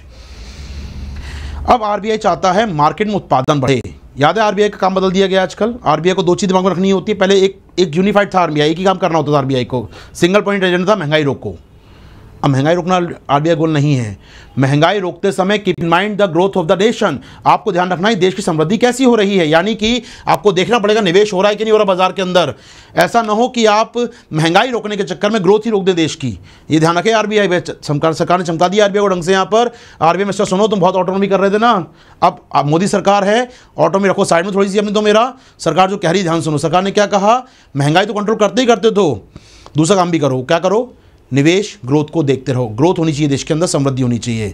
अब आरबीआई चाहता है मार्केट में उत्पादन बढ़े याद है आरबीआई का काम बदल दिया गया आजकल आरबीआई को दो चीज़ दिमाग में रखनी होती है पहले एक एक यूनिफाइड था आरबीआई की काम करना होता था आरबीआई को सिंगल पॉइंट एजेंडा था महंगाई रोको अब महंगाई रोकना आर गोल नहीं है महंगाई रोकते समय keep in mind the growth of the nation आपको ध्यान रखना है देश की समृद्धि कैसी हो रही है यानी कि आपको देखना पड़ेगा निवेश हो रहा है कि नहीं हो रहा बाजार के अंदर ऐसा ना हो कि आप महंगाई रोकने के चक्कर में ग्रोथ ही रोक दें देश की ये ध्यान रखें आर बी आई सरकार ने चमका दिया आर को ढंग से यहाँ पर आर बी मिस्टर सुनो तुम बहुत ऑटोनॉमी कर रहे थे ना अब मोदी सरकार है ऑटोमी रखो साइड में थोड़ी सी अपनी तो मेरा सरकार जो कह रही ध्यान सुनो सरकार ने क्या कहा महंगाई तो कंट्रोल करते ही करते तो दूसरा काम भी करो क्या करो निवेश ग्रोथ को देखते रहो ग्रोथ होनी चाहिए देश के अंदर समृद्धि होनी चाहिए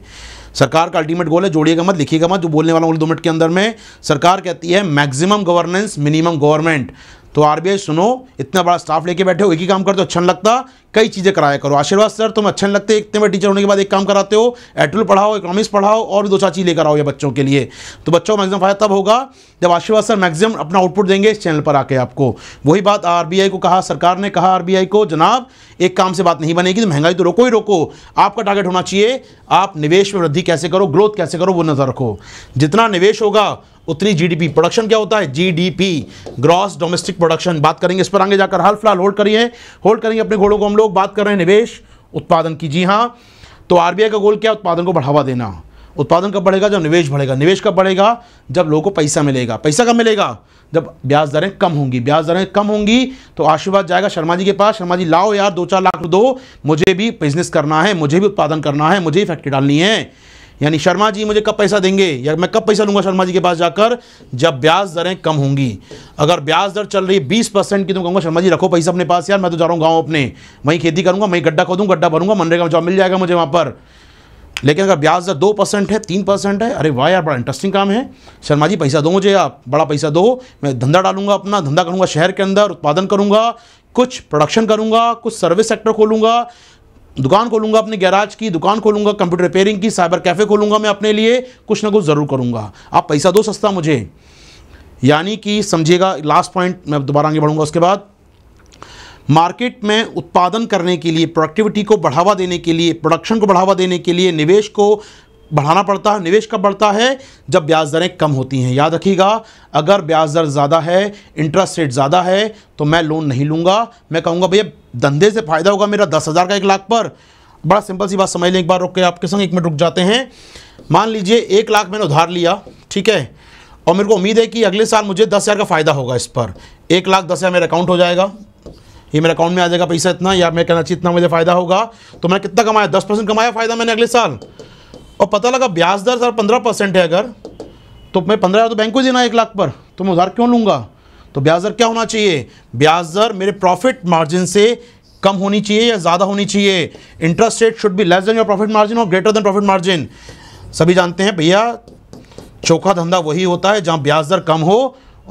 सरकार का अल्टीमेट गोल है जोड़िएगा मत लिखिएगा मत जो बोलने वाला हूँ दो मिनट के अंदर में सरकार कहती है मैक्सिमम गवर्नेंस मिनिमम गवर्नमेंट तो आरबीआई सुनो इतना बड़ा स्टाफ लेके बैठे हो एक ही काम करते हो अच्छा नहीं लगता कई चीज़ें कराया करो आशीर्वाद सर तुम अच्छा नहीं लगते इतने बड़े टीचर होने के बाद एक काम कराते हो एटल पढ़ाओ इकोनॉमिक्स पढ़ाओ और दो चार चीज़ लेकर आओ ये बच्चों के लिए तो बच्चों का मैक्सिमम फायदा तब होगा जब आशीर्वाद सर मैक्सिमम अपना आउटपुट देंगे इस चैनल पर आके आपको वही बात आर को कहा सरकार ने कहा आर को जनाब एक काम से बात नहीं बनेगी तो महंगाई तो रोको ही रोको आपका टारगेट होना चाहिए आप निवेश में वृद्धि कैसे करो ग्रोथ कैसे करो वो नज़र रखो जितना निवेश होगा उतनी जीडीपी प्रोडक्शन क्या होता है जीडीपी ग्रॉस डोमेस्टिक प्रोडक्शन बात करेंगे इस पर आगे जाकर हाल फिलहाल होल्ड करिए होल्ड करेंगे अपने घोड़ों को हम लोग बात कर रहे हैं निवेश उत्पादन की जी हाँ तो आरबीआई का गोल क्या उत्पादन को बढ़ावा देना उत्पादन कब बढ़ेगा जब निवेश बढ़ेगा निवेश कब बढ़ेगा जब लोगों को पैसा मिलेगा पैसा कब मिलेगा जब ब्याज दरें कम होंगी ब्याज दरें कम होंगी तो आशीर्वाद जाएगा शर्मा जी के पास शर्मा जी लाओ यार दो चार लाख दो मुझे भी बिजनेस करना है मुझे भी उत्पादन करना है मुझे भी फैक्ट्री डालनी है यानी शर्मा जी मुझे कब पैसा देंगे या मैं कब पैसा लूंगा शर्मा जी के पास जाकर जब ब्याज दरें कम होंगी अगर ब्याज दर चल रही है बीस परसेंट की तो कहूँगा शर्मा जी रखो पैसा अपने पास यार मैं तो जा रहा हूँ गाँव अपने वहीं खेती करूँगा वहीं गड्ढा खोदूँ गड्ढा भरूंगा मनरेगा जॉब मिल जाएगा मुझे वहाँ पर लेकिन अगर ब्याज दर दो परसेंट है तीन परसेंट है अरे वाह यार बड़ा इंटरेस्टिंग काम है शर्मा जी पैसा दो मुझे आप बड़ा पैसा दो मैं धंधा डालूंगा अपना धंधा करूंगा शहर के अंदर उत्पादन करूंगा कुछ प्रोडक्शन करूंगा कुछ सर्विस सेक्टर खोलूंगा दुकान खोलूंगा अपने गैराज की दुकान खोलूंगा कंप्यूटर रिपेयरिंग की साइबर कैफ़े खोलूंगा मैं अपने लिए कुछ ना कुछ ज़रूर करूंगा आप पैसा दो सस्ता मुझे यानी कि समझिएगा लास्ट पॉइंट मैं दोबारा आगे बढ़ूंगा उसके बाद मार्केट में उत्पादन करने के लिए प्रोडक्टिविटी को बढ़ावा देने के लिए प्रोडक्शन को बढ़ावा देने के लिए निवेश को बढ़ाना पड़ता है निवेश कब बढ़ता है जब ब्याज दरें कम होती हैं याद रखिएगा अगर ब्याज दर ज़्यादा है इंटरेस्ट रेट ज़्यादा है तो मैं लोन नहीं लूँगा मैं कहूँगा भैया धंधे से फ़ायदा होगा मेरा दस हज़ार का एक लाख पर बड़ा सिंपल सी बात समझ लें एक बार रुक के आपके संग एक मिनट रुक जाते हैं मान लीजिए एक लाख मैंने उधार लिया ठीक है और मेरे को उम्मीद है कि अगले साल मुझे दस हज़ार का फ़ायदा होगा इस पर एक लाख दस हज़ार मेरा अकाउंट हो जाएगा ये मेरे अकाउंट में आ जाएगा पैसा इतना या मैं कहना चाहिए इतना मुझे फ़ायदा होगा तो मैंने कितना कमाया दस परसेंट कमाया फ़ायदा मैंने अगले साल और पता लगा ब्याज दर सर पंद्रह परसेंट है अगर तो मैं पंद्रह हज़ार तो बैंक को देना एक लाख पर तो मैं उधार क्यों लूँगा तो ब्याज दर क्या होना चाहिए ब्याज दर मेरे प्रॉफिट मार्जिन से कम होनी चाहिए या ज़्यादा होनी चाहिए interest rate should be less than your profit margin और ग्रेटर देन प्रॉफिट मार्जिन सभी जानते हैं भैया चौखा धंधा वही होता है जहाँ ब्याज दर कम हो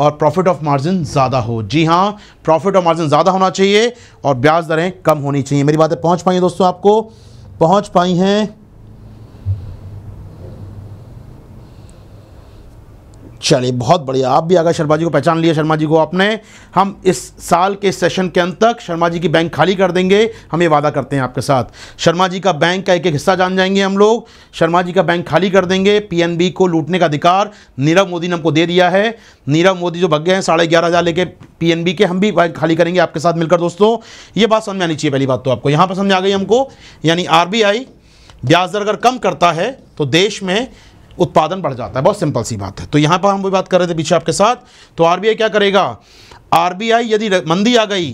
और प्रॉफिट ऑफ मार्जिन ज़्यादा हो जी हाँ प्रॉफिट ऑफ मार्जिन ज़्यादा होना चाहिए और ब्याज दरें कम होनी चाहिए मेरी बातें पहुँच पाई हैं दोस्तों आपको पहुँच पाई हैं चलिए बहुत बढ़िया आप भी आगे शर्मा जी को पहचान लिया शर्मा जी को आपने हम इस साल के सेशन के अंत तक शर्मा जी की बैंक खाली कर देंगे हम ये वादा करते हैं आपके साथ शर्मा जी का बैंक का एक एक हिस्सा जान जाएंगे हम लोग शर्मा जी का बैंक खाली कर देंगे पीएनबी को लूटने का अधिकार नीरव मोदी ने हमको दे दिया है नीरव मोदी जो भग गए हैं साढ़े ग्यारह हज़ार लेके पी के हम भी बैंक खाली करेंगे आपके साथ मिलकर दोस्तों ये बात समझ आनी चाहिए पहली बात तो आपको यहाँ पर समझ आ गई हमको यानी आर ब्याज दर अगर कम करता है तो देश में उत्पादन बढ़ जाता है बहुत सिंपल सी बात है तो यहाँ पर हम वही बात कर रहे थे पीछे आपके साथ तो आरबीआई क्या करेगा आरबीआई यदि मंदी आ गई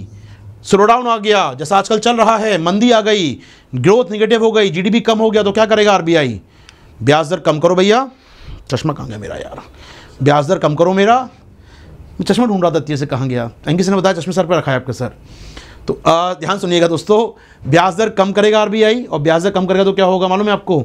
स्लो डाउन आ गया जैसा आजकल चल रहा है मंदी आ गई ग्रोथ निगेटिव हो गई जी कम हो गया तो क्या करेगा आरबीआई ब्याज दर कम करो भैया चश्मा कहाँ गया मेरा यार ब्याज दर कम करो मेरा मैं चश्मा ढूंढ रहा था से कहाँ गया एंकी ने बताया चश्मे सर पर रखा है आपके सर तो ध्यान सुनिएगा दोस्तों ब्याज दर कम करेगा आरबीआई और ब्याज दर कम करेगा तो क्या होगा मालूम है आपको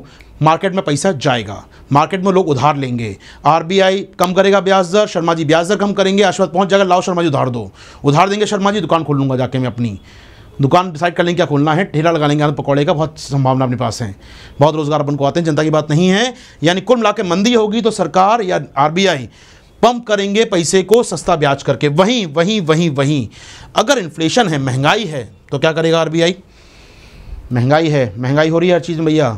मार्केट में पैसा जाएगा मार्केट में लोग उधार लेंगे आरबीआई कम करेगा ब्याज दर शर्मा जी ब्याज दर कम करेंगे आशीर्वाद पहुंच जाएगा लाओ शर्मा जी उधार दो उधार देंगे शर्मा जी दुकान खोल लूँगा जाके मैं अपनी दुकान डिसाइड कर लेंगे क्या खोलना है ठेला लगा लेंगे पकौड़े का बहुत संभावना अपने पास है बहुत रोज़गार अपन को आते हैं जनता की बात नहीं है यानी कुल मिला मंदी होगी तो सरकार या आर पंप करेंगे पैसे को सस्ता ब्याज करके वहीं वहीं वहीं वहीं अगर इन्फ्लेशन है महंगाई है तो क्या करेगा आर महंगाई है महंगाई हो रही है हर चीज़ भैया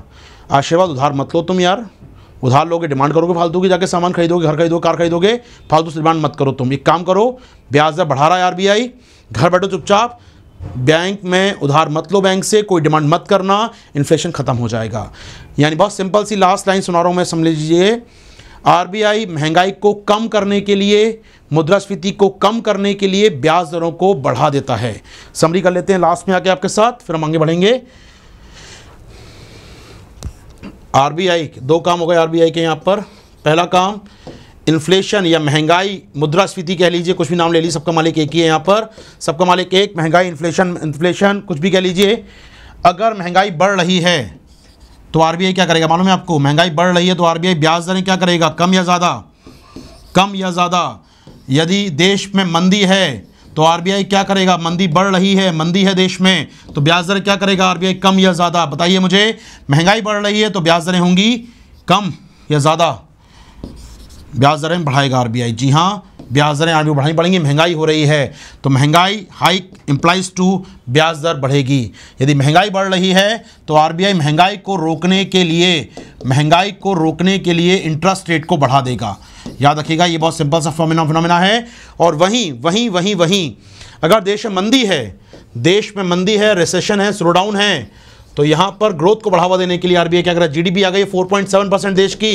आशीर्वाद उधार मत लो तुम यार उधार लोगे डिमांड करोगे फालतू की जाके सामान खरीदोगे घर खरीदोगे कार खरीदोगे फालतू से डिमांड मत करो तुम एक काम करो ब्याज दर बढ़ा रहा है आरबीआई घर बैठो चुपचाप बैंक में उधार मत लो बैंक से कोई डिमांड मत करना इन्फ्लेशन ख़त्म हो जाएगा यानी बहुत सिंपल सी लास्ट लाइन सुना रहा हूँ मैं समझ लीजिए आर महंगाई को कम करने के लिए मुद्रास्फीति को कम करने के लिए ब्याज दरों को बढ़ा देता है समरी कर लेते हैं लास्ट में आके आपके साथ फिर हम आगे बढ़ेंगे आरबीआई दो काम हो गए आरबीआई के यहाँ पर पहला काम इन्फ्लेशन या महंगाई मुद्रास्फीति कह लीजिए कुछ भी नाम ले लीजिए सबका मालिक एक ही है यहाँ पर सबका मालिक एक महंगाई इन्फ्लेशन इन्फ्लेशन कुछ भी कह लीजिए अगर महंगाई बढ़ रही है तो आरबीआई क्या करेगा मालूम है आपको महंगाई बढ़ रही है तो आरबीआई ब्याज दरें क्या करेगा कम या ज़्यादा कम या ज़्यादा यदि देश में मंदी है तो आरबीआई क्या करेगा मंदी बढ़ रही है मंदी है देश में तो ब्याज दर क्या करेगा आरबीआई कम या ज़्यादा बताइए मुझे महंगाई बढ़ रही है तो ब्याज दरें होंगी कम या ज़्यादा ब्याज दरें बढ़ाएगा आरबीआई जी हाँ ब्याज दरें आगे बढ़ानी पड़ेंगी महंगाई हो रही है तो महंगाई हाइक इम्प्लाइज टू ब्याज दर बढ़ेगी यदि महंगाई बढ़ रही है तो आरबीआई महंगाई को रोकने के लिए महंगाई को रोकने के लिए इंटरेस्ट रेट को बढ़ा देगा याद रखिएगा ये बहुत सिंपल सा फॉमिना फिनमिना है और वहीं वहीं वहीं वहीं अगर देश में मंदी है देश में मंदी है रिसेशन है स्लोडाउन है तो यहाँ पर ग्रोथ को बढ़ावा देने के लिए आरबीआई क्या कर रहा है जीडीपी आ गई 4.7 परसेंट देश की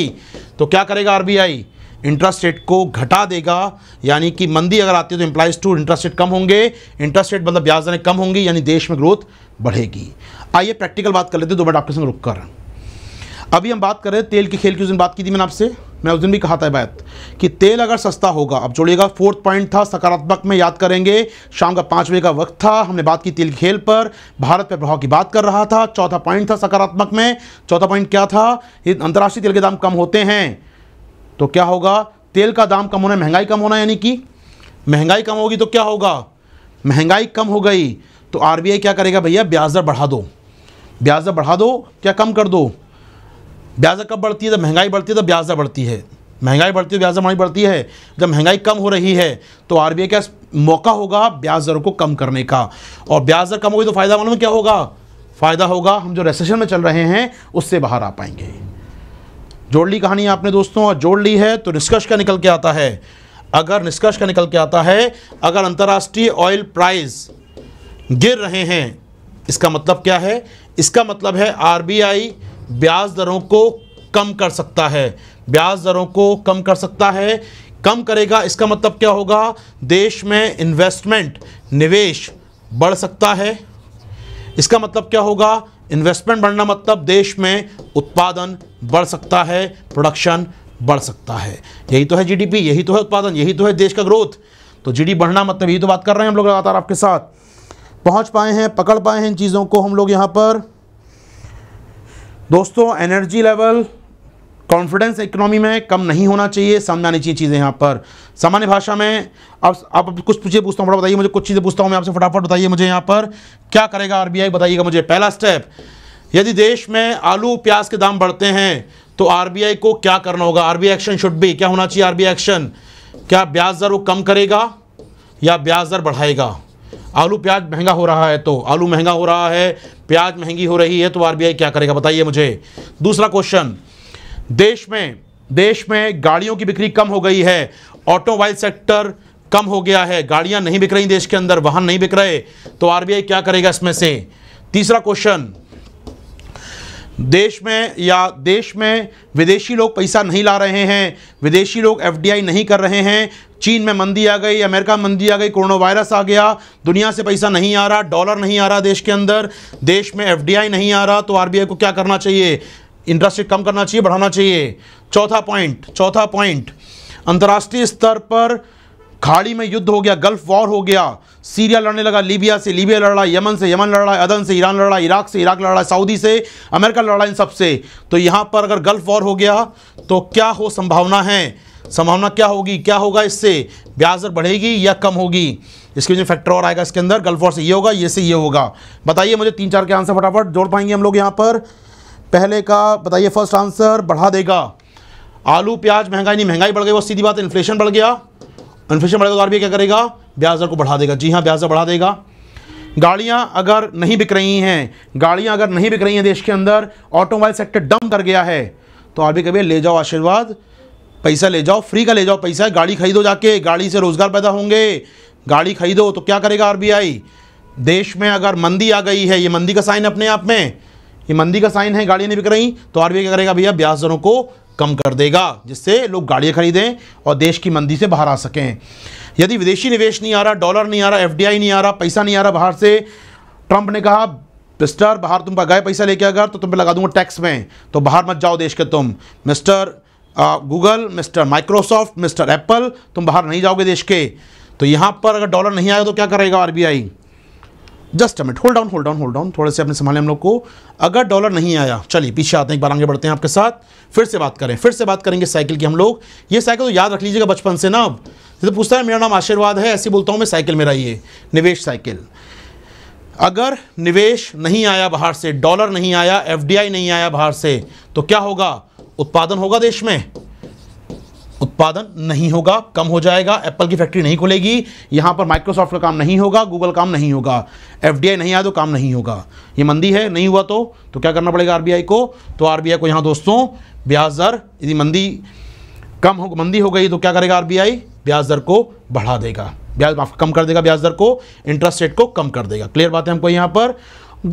तो क्या करेगा आरबीआई इंटरेस्ट रेट को घटा देगा यानी कि मंदी अगर आती है तो इम्प्लाइज टू इंटरेस्ट रेट कम होंगे इंटरेस्ट रेट मतलब ब्याज दरें कम होंगी यानी देश में ग्रोथ बढ़ेगी आइए प्रैक्टिकल बात कर लेते हैं दो बार आपके संग रुक कर अभी हम बात कर रहे हैं तेल के खेल की उस दिन बात की थी मैंने आपसे मैं उस दिन भी कहा था बात कि तेल अगर सस्ता होगा अब जोड़िएगा फोर्थ पॉइंट था सकारात्मक में याद करेंगे शाम का पाँच बजे का वक्त था हमने बात की तेल खेल पर भारत पर प्रभाव की बात कर रहा था चौथा पॉइंट था सकारात्मक में चौथा पॉइंट क्या था ये अंतर्राष्ट्रीय तेल के दाम कम होते हैं तो क्या होगा तेल का दाम कम होना महंगाई कम होना यानी कि महंगाई कम होगी तो क्या होगा महंगाई कम हो गई तो आर क्या करेगा भैया ब्याज दर बढ़ा दो ब्याज दर बढ़ा दो क्या कम कर दो ब्याज दर कब बढ़ती है जब महंगाई बढ़ती है तो ब्याज दर बढ़ती है महंगाई बढ़ती है ब्याज दर हमारी बढ़ती है जब महंगाई कम हो रही है तो आर का मौका होगा ब्याज दरों को कम करने का और ब्याज दर कम होगी तो फ़ायदा मालूम क्या होगा फ़ायदा होगा हम जो रेसेशन में चल रहे हैं उससे बाहर आ पाएंगे जोड़ ली कहानी आपने दोस्तों और जोड़ ली है तो निष्कर्ष का निकल के आता है अगर निष्कर्ष का निकल के आता है अगर अंतर्राष्ट्रीय ऑयल प्राइस गिर रहे हैं इसका मतलब क्या है इसका मतलब है आरबीआई ब्याज दरों को कम कर सकता है ब्याज दरों को कम कर सकता है कम करेगा इसका मतलब क्या होगा देश में इन्वेस्टमेंट निवेश बढ़ सकता है इसका मतलब क्या होगा इन्वेस्टमेंट बढ़ना मतलब देश में उत्पादन बढ़ सकता है प्रोडक्शन बढ़ सकता है यही तो है जीडीपी यही तो है उत्पादन यही तो है देश का ग्रोथ तो जीडीपी बढ़ना मतलब यही तो बात कर रहे हैं हम लोग लगातार आपके साथ पहुंच पाए हैं पकड़ पाए हैं इन चीज़ों को हम लोग यहाँ पर दोस्तों एनर्जी लेवल कॉन्फिडेंस इकोनॉमी में कम नहीं होना चाहिए सामने आनी चाहिए चीज़ें यहाँ पर सामान्य भाषा में अब आप कुछ पूछिए पूछता हूँ बताइए मुझे कुछ चीज़ें पूछता हूँ मैं आपसे फटाफट बताइए मुझे यहाँ पर क्या करेगा आरबीआई बताइएगा मुझे पहला स्टेप यदि देश में आलू प्याज के दाम बढ़ते हैं तो आर को क्या करना होगा आर एक्शन शुड भी क्या होना चाहिए आर एक्शन क्या ब्याज दर वो कम करेगा या ब्याज दर बढ़ाएगा आलू प्याज महंगा हो रहा है तो आलू महंगा हो रहा है प्याज महंगी हो रही है तो आरबीआई क्या करेगा बताइए मुझे दूसरा क्वेश्चन देश में देश में गाड़ियों की बिक्री कम हो गई है ऑटोमोबाइल सेक्टर कम हो गया है गाड़ियां नहीं बिक रही देश के अंदर वाहन नहीं बिक रहे तो आरबीआई क्या करेगा इसमें से तीसरा क्वेश्चन देश में या देश में विदेशी लोग पैसा नहीं ला रहे हैं विदेशी लोग एफडीआई नहीं कर रहे हैं चीन में मंदी आ गई अमेरिका में मंदी आ गई कोरोना वायरस आ गया दुनिया से पैसा नहीं आ रहा डॉलर नहीं आ रहा देश के अंदर देश में एफडीआई नहीं आ रहा तो आरबीआई को क्या करना चाहिए इंटरेस्ट रेट कम करना चाहिए बढ़ाना चाहिए चौथा पॉइंट चौथा पॉइंट अंतर्राष्ट्रीय स्तर पर खाड़ी में युद्ध हो गया गल्फ वॉर हो गया सीरिया लड़ने लगा लीबिया से लीबिया लड़ रहा है यमन से यमन लड़ रहा है अदन से ईरान लड़ रहा है इराक से इराक लड़ रहा है सऊदी से अमेरिका लड़ रहा है इन सबसे तो यहाँ पर अगर गल्फ वॉर हो गया तो क्या हो संभावना है संभावना क्या होगी क्या होगा इससे ब्याज दर बढ़ेगी या कम होगी इसके जो फैक्टर और आएगा इसके अंदर गल्फ वॉर से ये होगा ये से ये होगा बताइए मुझे तीन चार के आंसर फटाफट जोड़ पाएंगे हम लोग यहाँ पर पहले का बताइए फर्स्ट आंसर बढ़ा देगा आलू प्याज महंगाई नहीं महंगाई बढ़ गई वो सीधी बात इन्फ्लेशन बढ़ गया इन्फ्लेशन बढ़ेगा तो भी क्या करेगा ब्याज दर को बढ़ा देगा जी हाँ ब्याज दर बढ़ा देगा गाड़ियाँ अगर नहीं बिक रही हैं गाड़ियाँ अगर नहीं बिक रही हैं देश के अंदर ऑटोमोबाइल सेक्टर डम कर गया है तो आर कभी ले जाओ आशीर्वाद पैसा ले जाओ फ्री का ले जाओ पैसा गाड़ी खरीदो जाके गाड़ी से रोज़गार पैदा होंगे गाड़ी खरीदो तो क्या करेगा आरबीआई देश में अगर मंदी आ गई है ये मंदी का साइन अपने आप में ये मंदी का साइन है गाड़ियाँ नहीं बिक रही तो आरबीआई क्या करेगा भैया ब्याज दरों को कम कर देगा जिससे लोग गाड़ियाँ खरीदें और देश की मंदी से बाहर आ सकें यदि विदेशी निवेश नहीं आ रहा डॉलर नहीं आ रहा एफडीआई नहीं आ रहा पैसा नहीं आ रहा बाहर से ट्रंप ने कहा मिस्टर बाहर तुम गए पैसा लेके अगर तो तुम पर लगा दूंगा टैक्स में तो बाहर मत जाओ देश के तुम mister Google mister Microsoft mister Apple तुम बाहर नहीं जाओगे देश के तो यहाँ पर अगर डॉलर नहीं आया तो क्या करेगा आरबीआई जस्ट अमिट hold down hold hold down थोड़े से अपने संभाले हम लोग को अगर डॉलर नहीं आया चलिए पीछे आते हैं एक बार आगे बढ़ते हैं आपके साथ फिर से बात करें फिर से बात करेंगे साइकिल की हम लोग ये साइकिल तो याद रख लीजिएगा बचपन से ना अब जैसे पूछता है मेरा नाम आशीर्वाद है ऐसे बोलता हूँ मैं साइकिल मेरा ये निवेश साइकिल अगर निवेश नहीं आया बाहर से डॉलर नहीं आया एफ नहीं आया बाहर से तो क्या होगा उत्पादन होगा देश में उत्पादन नहीं होगा कम हो जाएगा एप्पल की फैक्ट्री नहीं खुलेगी यहां पर माइक्रोसॉफ्ट का काम नहीं होगा गूगल काम नहीं होगा एफ नहीं आया तो काम नहीं होगा ये मंदी है नहीं हुआ तो तो क्या करना पड़ेगा आर को तो आर को यहाँ दोस्तों ब्याज दर यदि मंदी कम हो मंदी हो गई तो क्या करेगा आर ब्याज दर को बढ़ा देगा ब्याज कम कर देगा ब्याज दर को इंटरेस्ट रेट को कम कर देगा क्लियर बात है हमको यहाँ पर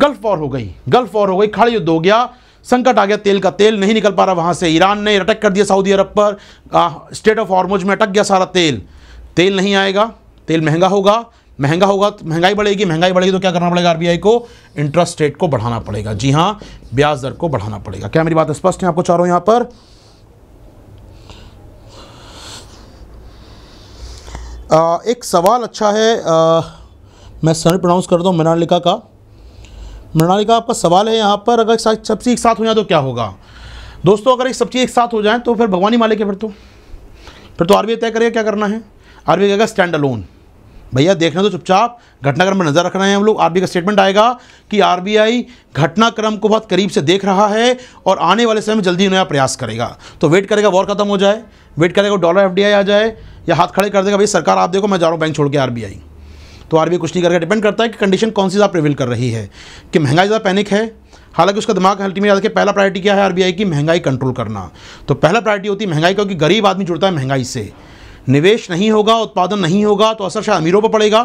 गल्फ वॉर हो गई गल्फ वॉर हो गई खड़ा युद्ध हो गया संकट आ गया तेल का तेल नहीं निकल पा रहा वहां से ईरान ने अटैक कर दिया सऊदी अरब पर स्टेट ऑफ हॉर्मोज में अटक गया सारा तेल तेल नहीं आएगा तेल महंगा होगा महंगा होगा तो महंगाई बढ़ेगी महंगाई बढ़ेगी तो क्या करना पड़ेगा आरबीआई को इंटरेस्ट रेट को बढ़ाना पड़ेगा जी हाँ ब्याज दर को बढ़ाना पड़ेगा क्या मेरी बात स्पष्ट है आपको चारों यहां पर आ, एक सवाल अच्छा है आ, मैं सर प्रोनाउंस कर दूँ लिखा का मृणाली का आपका सवाल है यहाँ पर अगर सब चीज़ एक साथ हो जाए तो क्या होगा दोस्तों अगर एक सब चीज़ एक साथ हो जाए तो फिर भगवानी मालिक है फिर तो फिर तो आर तय करेगा क्या करना है आर बी कहेगा स्टैंड अलोन भैया देखना तो चुपचाप घटनाक्रम में नज़र रखना है हम लोग आरबीआई का स्टेटमेंट आएगा कि आरबीआई घटनाक्रम को बहुत करीब से देख रहा है और आने वाले समय में जल्दी नया प्रयास करेगा तो वेट करेगा वॉर खत्म हो जाए वेट करेगा डॉलर एफडीआई आ जाए या हाथ खड़े कर देगा भाई सरकार आप देखो मैं जा रहा हूँ बैंक छोड़ के आरबीआई तो आरबीआई कुछ नहीं करेगा डिपेंड करता है कि कंडीशन कौन सी ज़्यादा प्रिविल कर रही है कि महंगाई ज़्यादा पैनिक है हालांकि उसका दिमाग अल्टीमेट याद कि पहला प्रायोरिटी क्या है आरबीआई की महंगाई कंट्रोल करना तो पहला प्रायोरिटी होती है महंगाई क्योंकि गरीब आदमी जुड़ता है महंगाई से निवेश नहीं होगा उत्पादन नहीं होगा तो असर शायद अमीरों पर पड़ेगा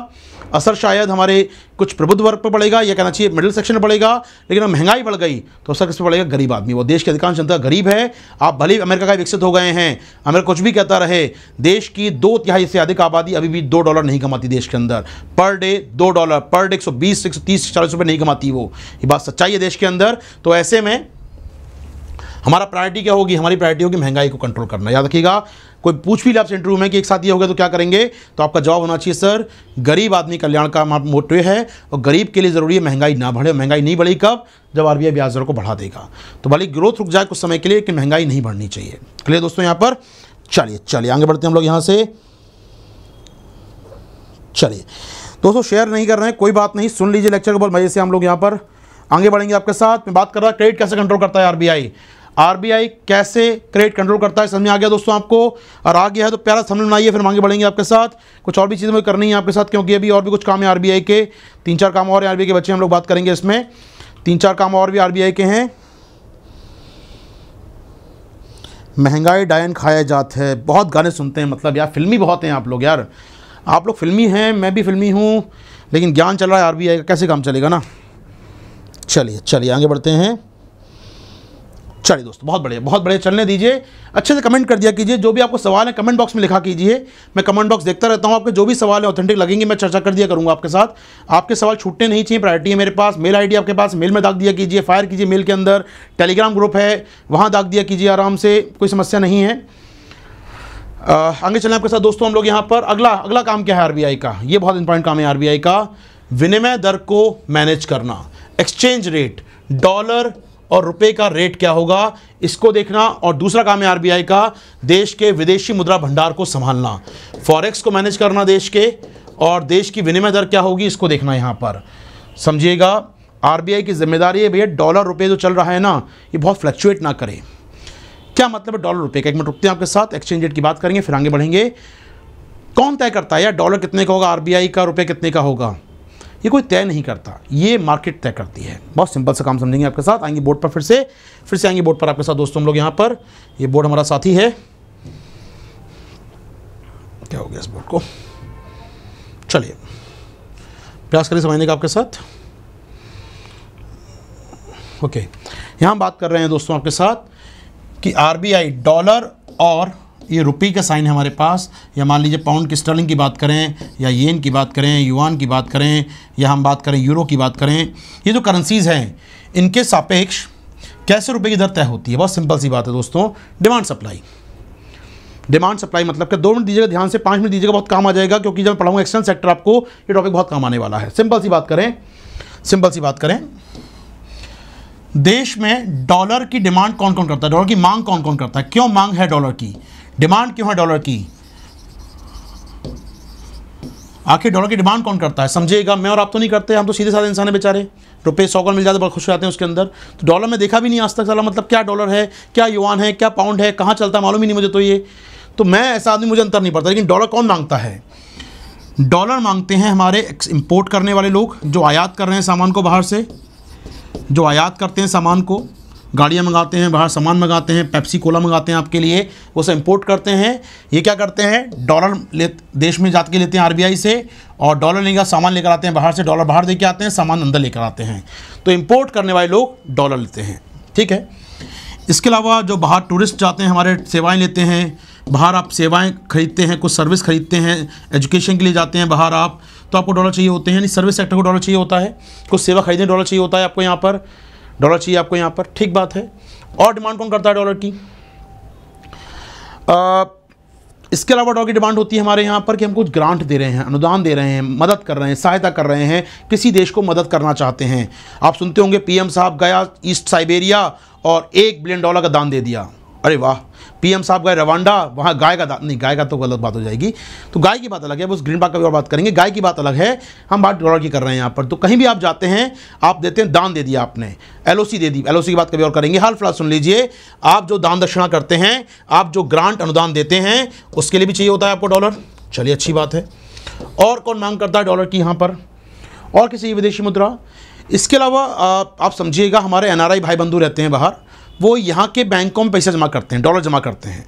असर शायद हमारे कुछ प्रबुद्ध वर्ग पर पड़ेगा या कहना चाहिए मिडिल सेक्शन पर पड़ेगा लेकिन अब महंगाई बढ़ गई तो असर किस पर पड़ेगा गरीब आदमी वो देश की अधिकांश जनता गरीब है आप भले ही अमेरिका का विकसित हो गए हैं अमेरिका कुछ भी कहता रहे देश की दो तिहाई से अधिक आबादी अभी भी दो डॉलर नहीं कमाती देश के अंदर पर डे दो डॉलर पर डे एक सौ बीस एक सौ तीस चालीस रुपये नहीं कमाती वो ये बात सच्चाई है देश के अंदर तो ऐसे में हमारा प्रायोरिटी क्या होगी हमारी प्रायोरिटी होगी महंगाई को कंट्रोल करना याद रखिएगा कोई पूछ भी लिया आपसे इंटरव्यू में कि एक साथ ये हो गया तो क्या करेंगे तो आपका जवाब होना चाहिए सर गरीब आदमी कल्याण का मोटिव है और गरीब के लिए ज़रूरी है महंगाई ना बढ़े महंगाई नहीं बढ़ी कब जब आर ब्याज दर को बढ़ा देगा तो भले ग्रोथ रुक जाए कुछ समय के लिए लेकिन महंगाई नहीं बढ़नी चाहिए क्लियर दोस्तों यहाँ पर चलिए चलिए आगे बढ़ते हैं हम लोग यहाँ से चलिए दोस्तों शेयर नहीं कर रहे हैं कोई बात नहीं सुन लीजिए लेक्चर को बहुत मज़े से हम लोग यहाँ पर आगे बढ़ेंगे आपके साथ मैं बात कर रहा क्रेडिट कैसे कंट्रोल करता है आरबीआई आरबीआई कैसे क्रेडिट कंट्रोल करता है समझ में आ गया दोस्तों आपको और आ गया है तो प्यारा समझ बनाइए फिर मांगे आगे बढ़ेंगे आपके साथ कुछ और भी चीज़ें मुझे करनी है आपके साथ क्योंकि अभी और भी कुछ काम है आरबीआई के तीन चार काम और हैं आरबीआई के बच्चे हम लोग बात करेंगे इसमें तीन चार काम और भी आरबीआई के हैं महंगाई डायन खाया जात है बहुत गाने सुनते हैं मतलब यार फिल्मी बहुत हैं आप लोग यार आप लोग फिल्मी हैं मैं भी फिल्मी हूँ लेकिन ज्ञान चल रहा है आर का कैसे काम चलेगा ना चलिए चलिए आगे बढ़ते हैं चलिए दोस्तों बहुत बढ़िया बहुत बढ़िया चलने दीजिए अच्छे से कमेंट कर दिया कीजिए जो भी आपको सवाल है कमेंट बॉक्स में लिखा कीजिए मैं कमेंट बॉक्स देखता रहता हूँ आपके जो भी सवाल है ऑथेंटिक लगेंगे मैं चर्चा कर दिया करूँगा आपके साथ आपके सवाल छूटने नहीं चाहिए प्रायरिटी है मेरे पास मेल आई आपके पास मेल में दाग दिया कीजिए फायर कीजिए मेल के अंदर टेलीग्राम ग्रुप है वहाँ दाग दिया कीजिए आराम से कोई समस्या नहीं है आगे चलें आपके साथ दोस्तों हम लोग यहाँ पर अगला अगला काम क्या है आर का ये बहुत इंपॉर्टेंट काम है आर का विनिमय दर को मैनेज करना एक्सचेंज रेट डॉलर और रुपए का रेट क्या होगा इसको देखना और दूसरा काम है आरबीआई का देश के विदेशी मुद्रा भंडार को संभालना फॉरेक्स को मैनेज करना देश के और देश की विनिमय दर क्या होगी इसको देखना यहाँ पर समझिएगा आरबीआई की जिम्मेदारी है भैया डॉलर रुपये जो चल रहा है ना ये बहुत फ्लक्चुएट ना करे क्या मतलब है डॉलर रुपये का एक मिनट रुकते हैं आपके साथ एक्सचेंज रेट की बात करेंगे फिर आगे बढ़ेंगे कौन तय करता है यार डॉलर कितने का होगा आरबीआई का रुपये कितने का होगा ये कोई तय नहीं करता ये मार्केट तय करती है बहुत सिंपल सा काम समझेंगे आपके साथ आएंगे बोर्ड पर फिर से फिर से आएंगे बोर्ड पर आपके साथ दोस्तों हम लोग यहाँ पर ये बोर्ड हमारा साथी है क्या हो गया इस बोर्ड को चलिए प्रयास करिए समझने का आपके साथ ओके यहाँ बात कर रहे हैं दोस्तों आपके साथ कि आर डॉलर और ये रुपी का साइन है हमारे पास या मान लीजिए पाउंड की स्टर्लिंग की बात करें या येन की बात करें युआन की बात करें या हम बात करें यूरो की बात करें ये जो करेंसीज़ हैं इनके सापेक्ष कैसे रुपए की दर तय होती है बहुत सिंपल सी बात है दोस्तों डिमांड सप्लाई डिमांड सप्लाई मतलब कि दो मिनट दीजिएगा ध्यान से पाँच मिनट दीजिएगा बहुत काम आ जाएगा क्योंकि जब पढ़ाऊंगा एक्सटर्नल सेक्टर आपको ये टॉपिक बहुत काम आने वाला है सिंपल सी बात करें सिंपल सी बात करें देश में डॉलर की डिमांड कौन कौन करता है डॉलर की मांग कौन कौन करता है क्यों मांग है डॉलर की डिमांड क्यों है डॉलर की आखिर डॉलर की डिमांड कौन करता है समझिएगा मैं और आप तो नहीं करते हम तो सीधे साधे इंसान है बेचारे रुपये सौ का मिल जाते तो बहुत खुश हो जाते हैं उसके अंदर तो डॉलर में देखा भी नहीं आज तक साला मतलब क्या डॉलर है क्या युवान है क्या पाउंड है कहाँ चलता है मालूम ही नहीं मुझे तो ये तो मैं ऐसा आदमी मुझे अंतर नहीं पड़ता लेकिन डॉलर कौन मांगता है डॉलर मांगते हैं हमारे इम्पोर्ट करने वाले लोग जो आयात कर रहे हैं सामान को बाहर से जो आयात करते हैं सामान को गाड़ियाँ मंगाते हैं बाहर सामान मंगाते हैं पेप्सी कोला मंगाते हैं आपके लिए वो सब इम्पोर्ट करते हैं ये क्या करते हैं डॉलर ले देश में के लेते हैं आरबीआई से और डॉलर लेकर सामान लेकर आते हैं बाहर से डॉलर बाहर के आते हैं सामान अंदर लेकर आते हैं तो इम्पोर्ट करने वाले लोग डॉलर लेते हैं ठीक है इसके अलावा जो बाहर टूरिस्ट जाते हैं हमारे सेवाएँ लेते हैं बाहर आप सेवाएँ खरीदते हैं कुछ सर्विस खरीदते हैं एजुकेशन के लिए जाते हैं बाहर आप तो आपको डॉलर चाहिए होते हैं यानी सर्विस सेक्टर को डॉलर चाहिए होता है कुछ सेवा खरीदने डॉलर चाहिए होता है आपको यहाँ पर डॉलर चाहिए आपको यहाँ पर ठीक बात है और डिमांड कौन करता है डॉलर की आ, इसके अलावा डॉलर की डिमांड होती है हमारे यहाँ पर कि हम कुछ ग्रांट दे रहे हैं अनुदान दे रहे हैं मदद कर रहे हैं सहायता कर रहे हैं किसी देश को मदद करना चाहते हैं आप सुनते होंगे पीएम साहब गया ईस्ट साइबेरिया और एक बिलियन डॉलर का दान दे दिया अरे वाह पीएम साहब गए रवांडा वहाँ गाय का नहीं गाय का तो गलत बात हो जाएगी तो गाय की बात अलग है उस ग्रीन पार्क का भी और बात करेंगे गाय की बात अलग है हम बात डॉलर की कर रहे हैं यहाँ पर तो कहीं भी आप जाते हैं आप देते हैं दान दे दिया आपने एलओसी दे दी एलओसी की बात कभी और करेंगे हाल फिलहाल सुन लीजिए आप जो दान दक्षिणा करते हैं आप जो ग्रांट अनुदान देते हैं उसके लिए भी चाहिए होता है आपको डॉलर चलिए अच्छी बात है और कौन मांग करता है डॉलर की यहाँ पर और किसी विदेशी मुद्रा इसके अलावा आप समझिएगा हमारे एन भाई बंधु रहते हैं बाहर वो यहाँ के बैंकों में पैसा जमा करते हैं डॉलर जमा करते हैं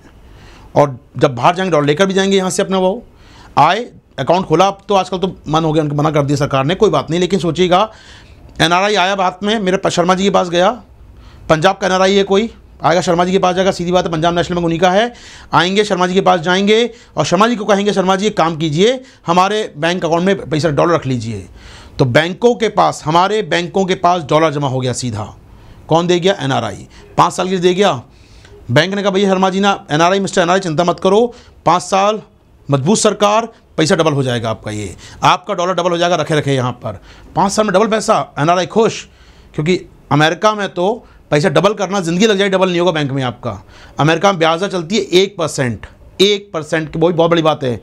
और जब बाहर जाएंगे डॉलर लेकर भी जाएंगे यहाँ से अपना वो आए अकाउंट खोला अब तो आजकल तो मन हो गया उनको मना कर दिया सरकार ने कोई बात नहीं लेकिन सोचिएगा एन आया बात में मेरे शर्मा जी के पास गया पंजाब का एन है कोई आएगा शर्मा जी के पास जाएगा सीधी बात है पंजाब नेशनल बैंक उन्हीं का है आएंगे शर्मा जी के पास जाएंगे और शर्मा जी को कहेंगे शर्मा जी एक काम कीजिए हमारे बैंक अकाउंट में पैसा डॉलर रख लीजिए तो बैंकों के पास हमारे बैंकों के पास डॉलर जमा हो गया सीधा कौन दे गया एनआरआई पाँच साल के लिए दे गया बैंक ने कहा भैया हरमा जी ना एनआरआई मिस्टर एनआरआई चिंता मत करो पाँच साल मजबूत सरकार पैसा डबल हो जाएगा आपका ये आपका डॉलर डबल हो जाएगा रखे रखे यहाँ पर पाँच साल में डबल पैसा एनआरआई खुश क्योंकि अमेरिका में तो पैसा डबल करना ज़िंदगी लग जाए डबल नहीं होगा बैंक में आपका अमेरिका में ब्याजा चलती है एक परसेंट एक परसेंट की बहुत बहुत बड़ी बात है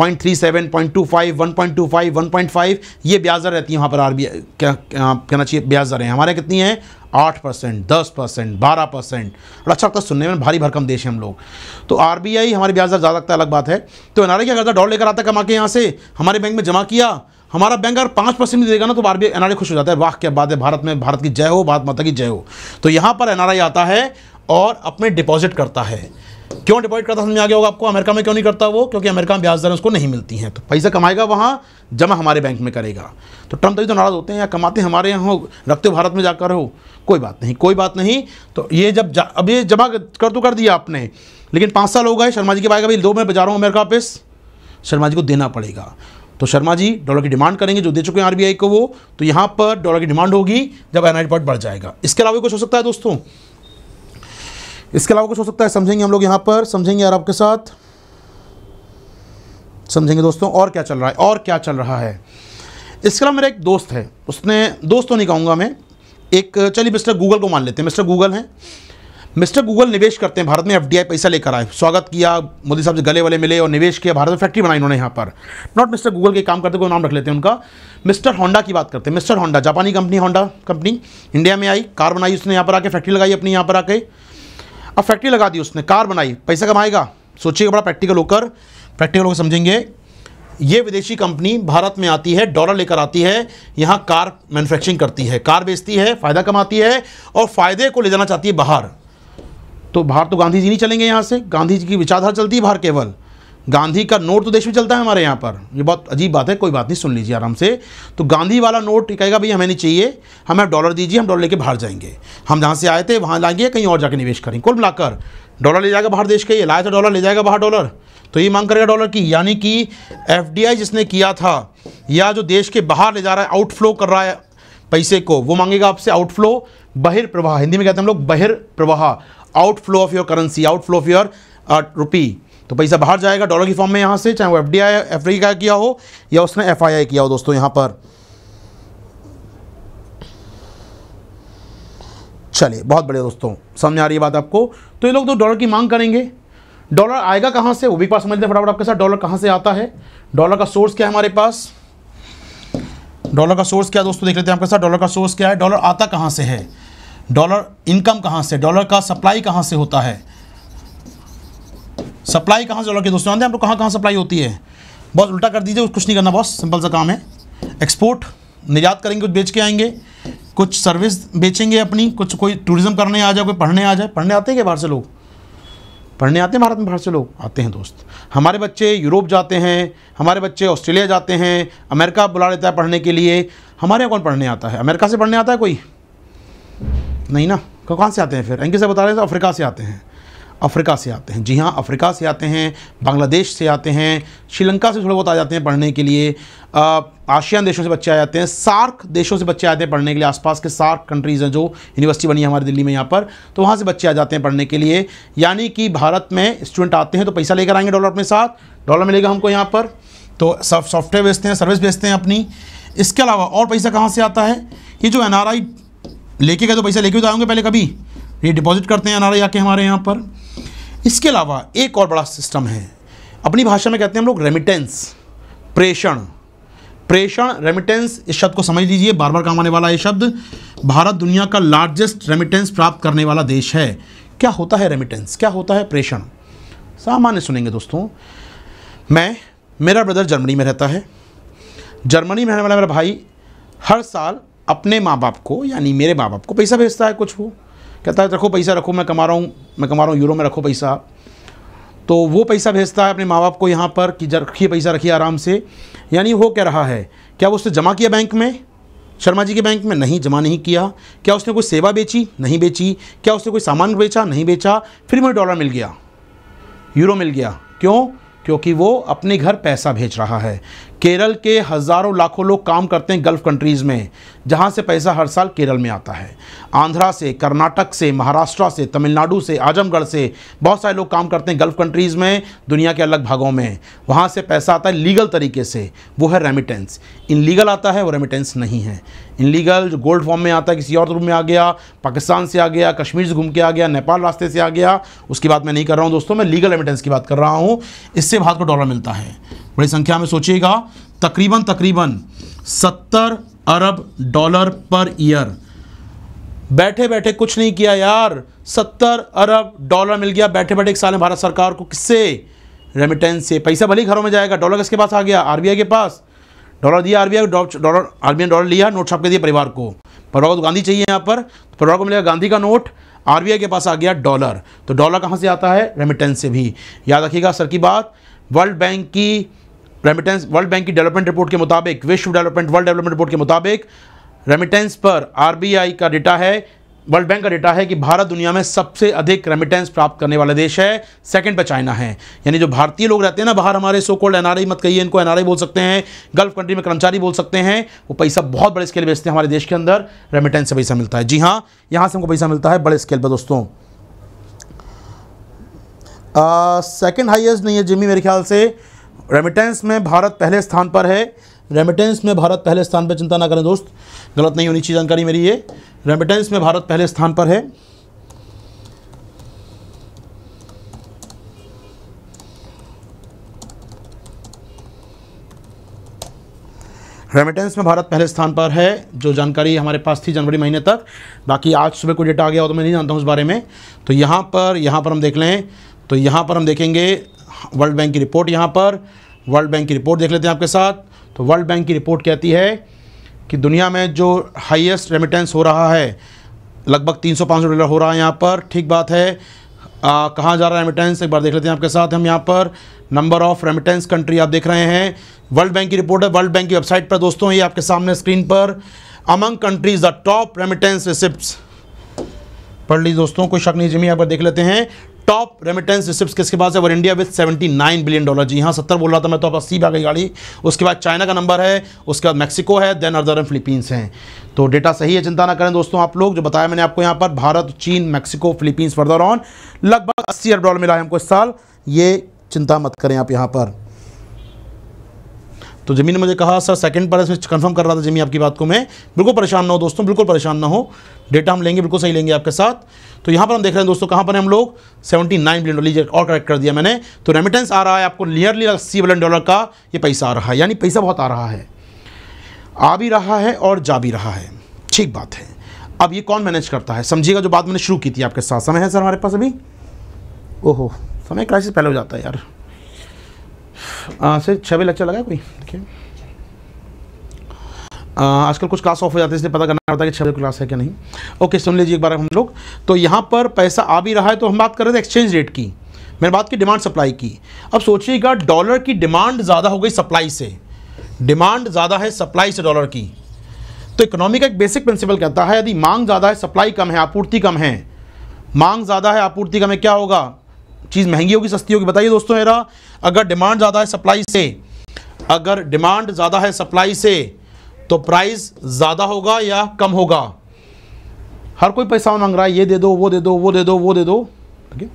point three seven point two five one point two five one point five ये ब्याज दर रहती है वहाँ पर आर बी आई क्या कहना चाहिए ब्याज दरें हमारे कितनी हैं आठ परसेंट दस परसेंट बारह परसेंट और अच्छा लगता सुनने में भारी भरकम देश है हम लोग तो आर बी आई हमारी ब्याज दर ज़्यादा लगता है अलग बात है तो आई क्या करता है डॉलर लेकर आता कमा के यहाँ से हमारे बैंक में जमा किया हमारा बैंक अगर पाँच परसेंट देगा ना तो आर बी आई खुश हो जाता है वाह क्या बात है भारत में भारत की जय हो भारत माता की जय हो तो यहाँ पर एन आर आई आता है और अपने डिपॉजिट करता है क्यों डिपॉजिट करता समझ आ गया होगा आपको अमेरिका में क्यों नहीं करता वो क्योंकि अमेरिका में ब्याज दर उसको नहीं मिलती हैं तो पैसा कमाएगा वहाँ जमा हमारे बैंक में करेगा तो ट्रम्प तभी तो नाराज़ होते हैं या कमाते हैं हमारे यहाँ हो रखते हो भारत में जाकर हो कोई बात नहीं कोई बात नहीं तो ये जब अब ये जमा कर तो कर दिया आपने लेकिन पाँच साल हो गए शर्मा जी के पाएगा भाई दो मैं बजा रहा हूँ अमेरिका वापस शर्मा जी को देना पड़ेगा तो शर्मा जी डॉलर की डिमांड करेंगे जो दे चुके हैं आरबीआई को वो तो यहाँ पर डॉलर की डिमांड होगी जब एनआई रिपोर्ट बढ़ जाएगा इसके अलावा कुछ हो सकता है दोस्तों इसके अलावा कुछ हो सकता है समझेंगे हम लोग यहाँ पर समझेंगे यार आपके साथ समझेंगे दोस्तों और क्या चल रहा है और क्या चल रहा है इसके अलावा मेरा एक दोस्त है उसने दोस्त तो नहीं कहूँगा मैं एक चलिए मिस्टर गूगल को मान लेते हैं मिस्टर गूगल हैं मिस्टर गूगल निवेश करते हैं भारत में एफ पैसा लेकर आए स्वागत किया मोदी साहब से गले वाले मिले और निवेश किया भारत में फैक्ट्री बनाई उन्होंने यहाँ पर नॉट मिस्टर गूगल के काम करते हुए नाम रख लेते हैं उनका मिस्टर होंडा की बात करते हैं मिस्टर होंडा जापानी कंपनी होंडा कंपनी इंडिया में आई कार बनाई उसने यहाँ पर आके फैक्ट्री लगाई अपनी यहाँ पर आके अब फैक्ट्री लगा दी उसने कार बनाई पैसा कमाएगा सोचिएगा बड़ा प्रैक्टिकल होकर प्रैक्टिकल होकर समझेंगे ये विदेशी कंपनी भारत में आती है डॉलर लेकर आती है यहाँ कार मैन्युफैक्चरिंग करती है कार बेचती है फ़ायदा कमाती है और फ़ायदे को ले जाना चाहती है बाहर तो बाहर तो गांधी जी नहीं चलेंगे यहाँ से गांधी जी की विचारधारा चलती है बाहर केवल गांधी का नोट तो देश में चलता है हमारे यहाँ पर ये बहुत अजीब बात है कोई बात नहीं सुन लीजिए आराम से तो गांधी वाला नोट कहेगा भाई हमें नहीं चाहिए हमें डॉलर दीजिए हम डॉलर लेके बाहर जाएंगे हम जहाँ से आए थे वहाँ लाएंगे कहीं और जाके निवेश करेंगे कुल मिलाकर डॉलर ले जाएगा बाहर देश का ये लाया था डॉलर ले जाएगा बाहर डॉलर तो ये मांग करेगा डॉलर की यानी कि एफ जिसने किया था या जो देश के बाहर ले जा रहा है आउटफ्लो कर रहा है पैसे को वो मांगेगा आपसे आउटफ्लो बहिर प्रवाह हिंदी में कहते हैं हम लोग बहिर प्रवाह outflow of your currency outflow of your rupee तो पैसा बाहर जाएगा डॉलर की फॉर्म में यहाँ से चाहे वो एफ डी आई का किया हो या उसने एफ आई आई किया हो दोस्तों यहाँ पर चलिए बहुत बढ़िया दोस्तों समझ आ रही है बात आपको तो ये लोग तो डॉलर की मांग करेंगे डॉलर आएगा कहाँ से वो भी पास समझते हैं फटाफट आपके साथ डॉलर कहाँ से आता है डॉलर का सोर्स क्या है हमारे पास डॉलर का सोर्स क्या है दोस्तों देख लेते हैं आपके साथ डॉलर का सोर्स क्या है डॉलर आता कहाँ से है डॉलर इनकम कहाँ से डॉलर का सप्लाई कहाँ से होता है सप्लाई कहाँ से लड़के दोस्तों जानते हैं आप लोग कहाँ कहाँ सप्लाई होती है बस उल्टा कर दीजिए कुछ नहीं करना बहुत सिंपल सा काम है एक्सपोर्ट निर्यात करेंगे कुछ बेच के आएंगे कुछ सर्विस बेचेंगे अपनी कुछ कोई टूरिज़्म करने आ जाए कोई पढ़ने आ जाए पढ़ने आते हैं क्या बाहर से लोग पढ़ने आते हैं भारत में बाहर से लोग आते हैं दोस्त हमारे बच्चे यूरोप जाते हैं हमारे बच्चे ऑस्ट्रेलिया जाते हैं अमेरिका बुला लेता है पढ़ने के लिए हमारे यहाँ कौन पढ़ने आता है अमेरिका से पढ़ने आता है कोई नहीं ना कहाँ से आते हैं फिर इनके से बता रहे थे अफ्रीका से आते हैं अफ्रीका से आते हैं जी हाँ अफ्रीका से आते हैं बांग्लादेश से आते हैं श्रीलंका से थोड़ा बहुत आ जाते हैं पढ़ने के लिए आशियान देशों से बच्चे आ जाते हैं सार्क देशों से बच्चे आते हैं पढ़ने के लिए आसपास के सार्क कंट्रीज़ हैं जो यूनिवर्सिटी बनी है हमारी दिल्ली में यहाँ पर तो वहाँ से बच्चे आ जाते हैं पढ़ने के लिए यानी कि भारत में स्टूडेंट आते हैं तो पैसा लेकर आएंगे डॉलर अपने साथ डॉलर मिलेगा हमको यहाँ पर तो सब सॉफ्टवेयर बेचते हैं सर्विस बेचते हैं अपनी इसके अलावा और पैसा कहाँ से आता है ये जो एन लेके गए तो पैसा लेके तो आएंगे पहले कभी ये डिपॉजिट करते हैं एन आर आके हमारे यहाँ पर इसके अलावा एक और बड़ा सिस्टम है अपनी भाषा में कहते हैं हम लोग रेमिटेंस प्रेषण प्रेषण रेमिटेंस इस शब्द को समझ लीजिए बार बार काम आने वाला ये शब्द भारत दुनिया का लार्जेस्ट रेमिटेंस प्राप्त करने वाला देश है क्या होता है रेमिटेंस क्या होता है प्रेषण सामान्य सुनेंगे दोस्तों मैं मेरा ब्रदर जर्मनी में रहता है जर्मनी में रहने वाला मेरा भाई हर साल अपने माँ बाप को यानी मेरे माँ बाप को पैसा भेजता है कुछ वो कहता है रखो पैसा रखो मैं कमा रहा हूँ मैं कमा रहा हूँ यूरो में रखो पैसा तो वो पैसा भेजता है अपने माँ बाप को यहाँ पर कि रखिए पैसा रखिए आराम से यानी हो क्या रहा है क्या वो उसने जमा किया बैंक में शर्मा जी के बैंक में नहीं जमा नहीं किया क्या उसने कोई सेवा बेची नहीं बेची क्या उसने कोई सामान बेचा नहीं बेचा फिर मुझे डॉलर मिल गया यूरो मिल गया क्यों क्योंकि वो अपने घर पैसा भेज रहा है केरल के हज़ारों लाखों लोग काम करते हैं गल्फ़ कंट्रीज़ में जहाँ से पैसा हर साल केरल में आता है आंध्रा से कर्नाटक से महाराष्ट्र से तमिलनाडु से आजमगढ़ से बहुत सारे लोग काम करते हैं गल्फ़ कंट्रीज़ में दुनिया के अलग भागों में वहाँ से पैसा आता है लीगल तरीके से वो है रेमिटेंस इन लीगल आता है वो रेमिटेंस नहीं है इन लीगल जो गोल्ड फॉर्म में आता है किसी और रूप में आ गया पाकिस्तान से आ गया कश्मीर से घूम के आ गया नेपाल रास्ते से आ गया उसकी बात मैं नहीं कर रहा हूँ दोस्तों मैं लीगल रेमिटेंस की बात कर रहा हूँ इससे भारत को डॉलर मिलता है बड़ी संख्या में सोचिएगा तकरीबन तकरीबन सत्तर अरब डॉलर पर ईयर बैठे बैठे कुछ नहीं किया यार सत्तर अरब डॉलर मिल गया बैठे बैठे एक साल में भारत सरकार को किससे रेमिटेंस से पैसा भले घरों में जाएगा डॉलर किसके पास आ गया आरबीआई के पास डॉलर दिया आरबीआई डॉलर आरबीआई ने डॉलर लिया नोट छाप के दिए परिवार को परिवार को तो गांधी चाहिए यहाँ पर तो परिवार को मिलेगा गांधी का नोट आरबीआई के पास आ गया डॉलर तो डॉलर कहाँ से आता है रेमिटेंस से भी याद रखिएगा सर की बात वर्ल्ड बैंक की रेमिटेंस वर्ल्ड बैंक की डेवलपमेंट रिपोर्ट के मुताबिक विश्व डेवलपमेंट वर्ल्ड डेवलपमेंट रिपोर्ट के मुताबिक रेमिटेंस पर आरबीआई का डेटा है वर्ल्ड बैंक का डेटा है कि भारत दुनिया में सबसे अधिक रेमिटेंस प्राप्त करने वाला देश है सेकंड पर चाइना है यानी जो भारतीय लोग रहते हैं ना बाहर हमारे सो कोल्ड एनआरआई मत कहिए इनको एनआरआई बोल सकते हैं गल्फ कंट्री में कर्मचारी बोल सकते हैं वो पैसा बहुत बड़े स्केल भेजते हैं हमारे देश के अंदर रेमिटेंस से पैसा मिलता है जी हाँ यहाँ से हमको पैसा मिलता है बड़े स्केल पर दोस्तों सेकेंड हाइएस्ट नहीं है जिमी मेरे ख्याल से रेमिटेंस में भारत पहले स्थान पर है रेमिटेंस में भारत पहले स्थान पर चिंता ना करें दोस्त गलत नहीं होनी चाहिए जानकारी मेरी ये रेमिटेंस में भारत पहले स्थान पर है रेमिटेंस में भारत पहले स्थान पर है जो जानकारी हमारे पास थी जनवरी महीने तक बाकी आज सुबह कोई डेटा आ गया हो तो मैं नहीं जानता हूँ उस बारे में तो यहाँ पर यहाँ पर हम देख लें तो यहाँ पर हम देखेंगे वर्ल्ड बैंक की रिपोर्ट यहाँ पर वर्ल्ड बैंक की रिपोर्ट देख लेते हैं आपके साथ तो वर्ल्ड बैंक की रिपोर्ट कहती है कि दुनिया में जो हाईएस्ट रेमिटेंस हो रहा है लगभग तीन सौ डॉलर हो रहा है यहाँ पर ठीक बात है कहाँ जा रहा है रेमिटेंस एक बार देख लेते हैं आपके साथ हम यहाँ पर नंबर ऑफ रेमिटेंस कंट्री आप देख रहे हैं वर्ल्ड बैंक की रिपोर्ट है वर्ल्ड बैंक की वेबसाइट पर दोस्तों ये आपके सामने स्क्रीन पर among countries the top remittance receipt पढ़ ली दोस्तों कोई शक नहीं जिम्मे यहाँ पर देख लेते हैं टॉप रेमिटेंस रिसिप्ट किसके पास है वो इंडिया विद 79 बिलियन डॉलर जी हाँ सत्तर बोल रहा था मैं तो आप अस्सी भाग गई गाड़ी उसके बाद चाइना का नंबर है उसके बाद मेक्सिको है देन अर्दर फिलीपींस हैं तो डेटा सही है चिंता ना करें दोस्तों आप लोग जो बताया मैंने आपको यहाँ पर भारत चीन मैक्सिको फिलीपींस फर्दर ऑन लगभग अस्सी अरब डॉलर मिला है हमको इस साल ये चिंता मत करें आप यहाँ पर तो जिमी ने मुझे कहा सर सेकंड पर इसमें कंफर्म कर रहा था जमीन आपकी बात को मैं बिल्कुल परेशान ना हो दोस्तों बिल्कुल परेशान ना हो डेटा हम लेंगे बिल्कुल सही लेंगे आपके साथ तो यहाँ पर हम देख रहे हैं दोस्तों कहाँ पर हम लोग सेवेंटी नाइन बिलियन डॉलर और करेक्ट कर दिया मैंने तो रेमिटेंस आ रहा है आपको नियरली अस्सी बिलियन डॉलर का ये पैसा आ रहा है यानी पैसा बहुत आ रहा है आ भी रहा है और जा भी रहा है ठीक बात है अब ये कौन मैनेज करता है समझिएगा जो बात मैंने शुरू की थी आपके साथ समय है सर हमारे पास अभी ओहो समय क्राइसिस पहले हो जाता है यार आ, सर छः बजे लेक्चर लगा कोई देखिए आजकल कुछ क्लास ऑफ हो जाते हैं इसलिए पता करना पड़ता है कि बजे क्लास है क्या नहीं ओके सुन लीजिए एक बार हम लोग तो यहाँ पर पैसा आ भी रहा है तो हम बात कर रहे थे एक्सचेंज रेट की मैंने बात की डिमांड सप्लाई की अब सोचिएगा डॉलर की डिमांड ज़्यादा हो गई सप्लाई से डिमांड ज़्यादा है सप्लाई से डॉलर की तो इकोनॉमी का एक बेसिक प्रिंसिपल कहता है यदि मांग ज़्यादा है सप्लाई कम है आपूर्ति कम है मांग ज़्यादा है आपूर्ति कम है क्या होगा चीज़ महंगी होगी सस्ती होगी बताइए दोस्तों मेरा अगर डिमांड ज़्यादा है सप्लाई से अगर डिमांड ज़्यादा है सप्लाई से तो प्राइस ज़्यादा होगा या कम होगा हर कोई पैसा मांग रहा है ये दे दो वो दे दो वो दे दो वो दे दो ठीक है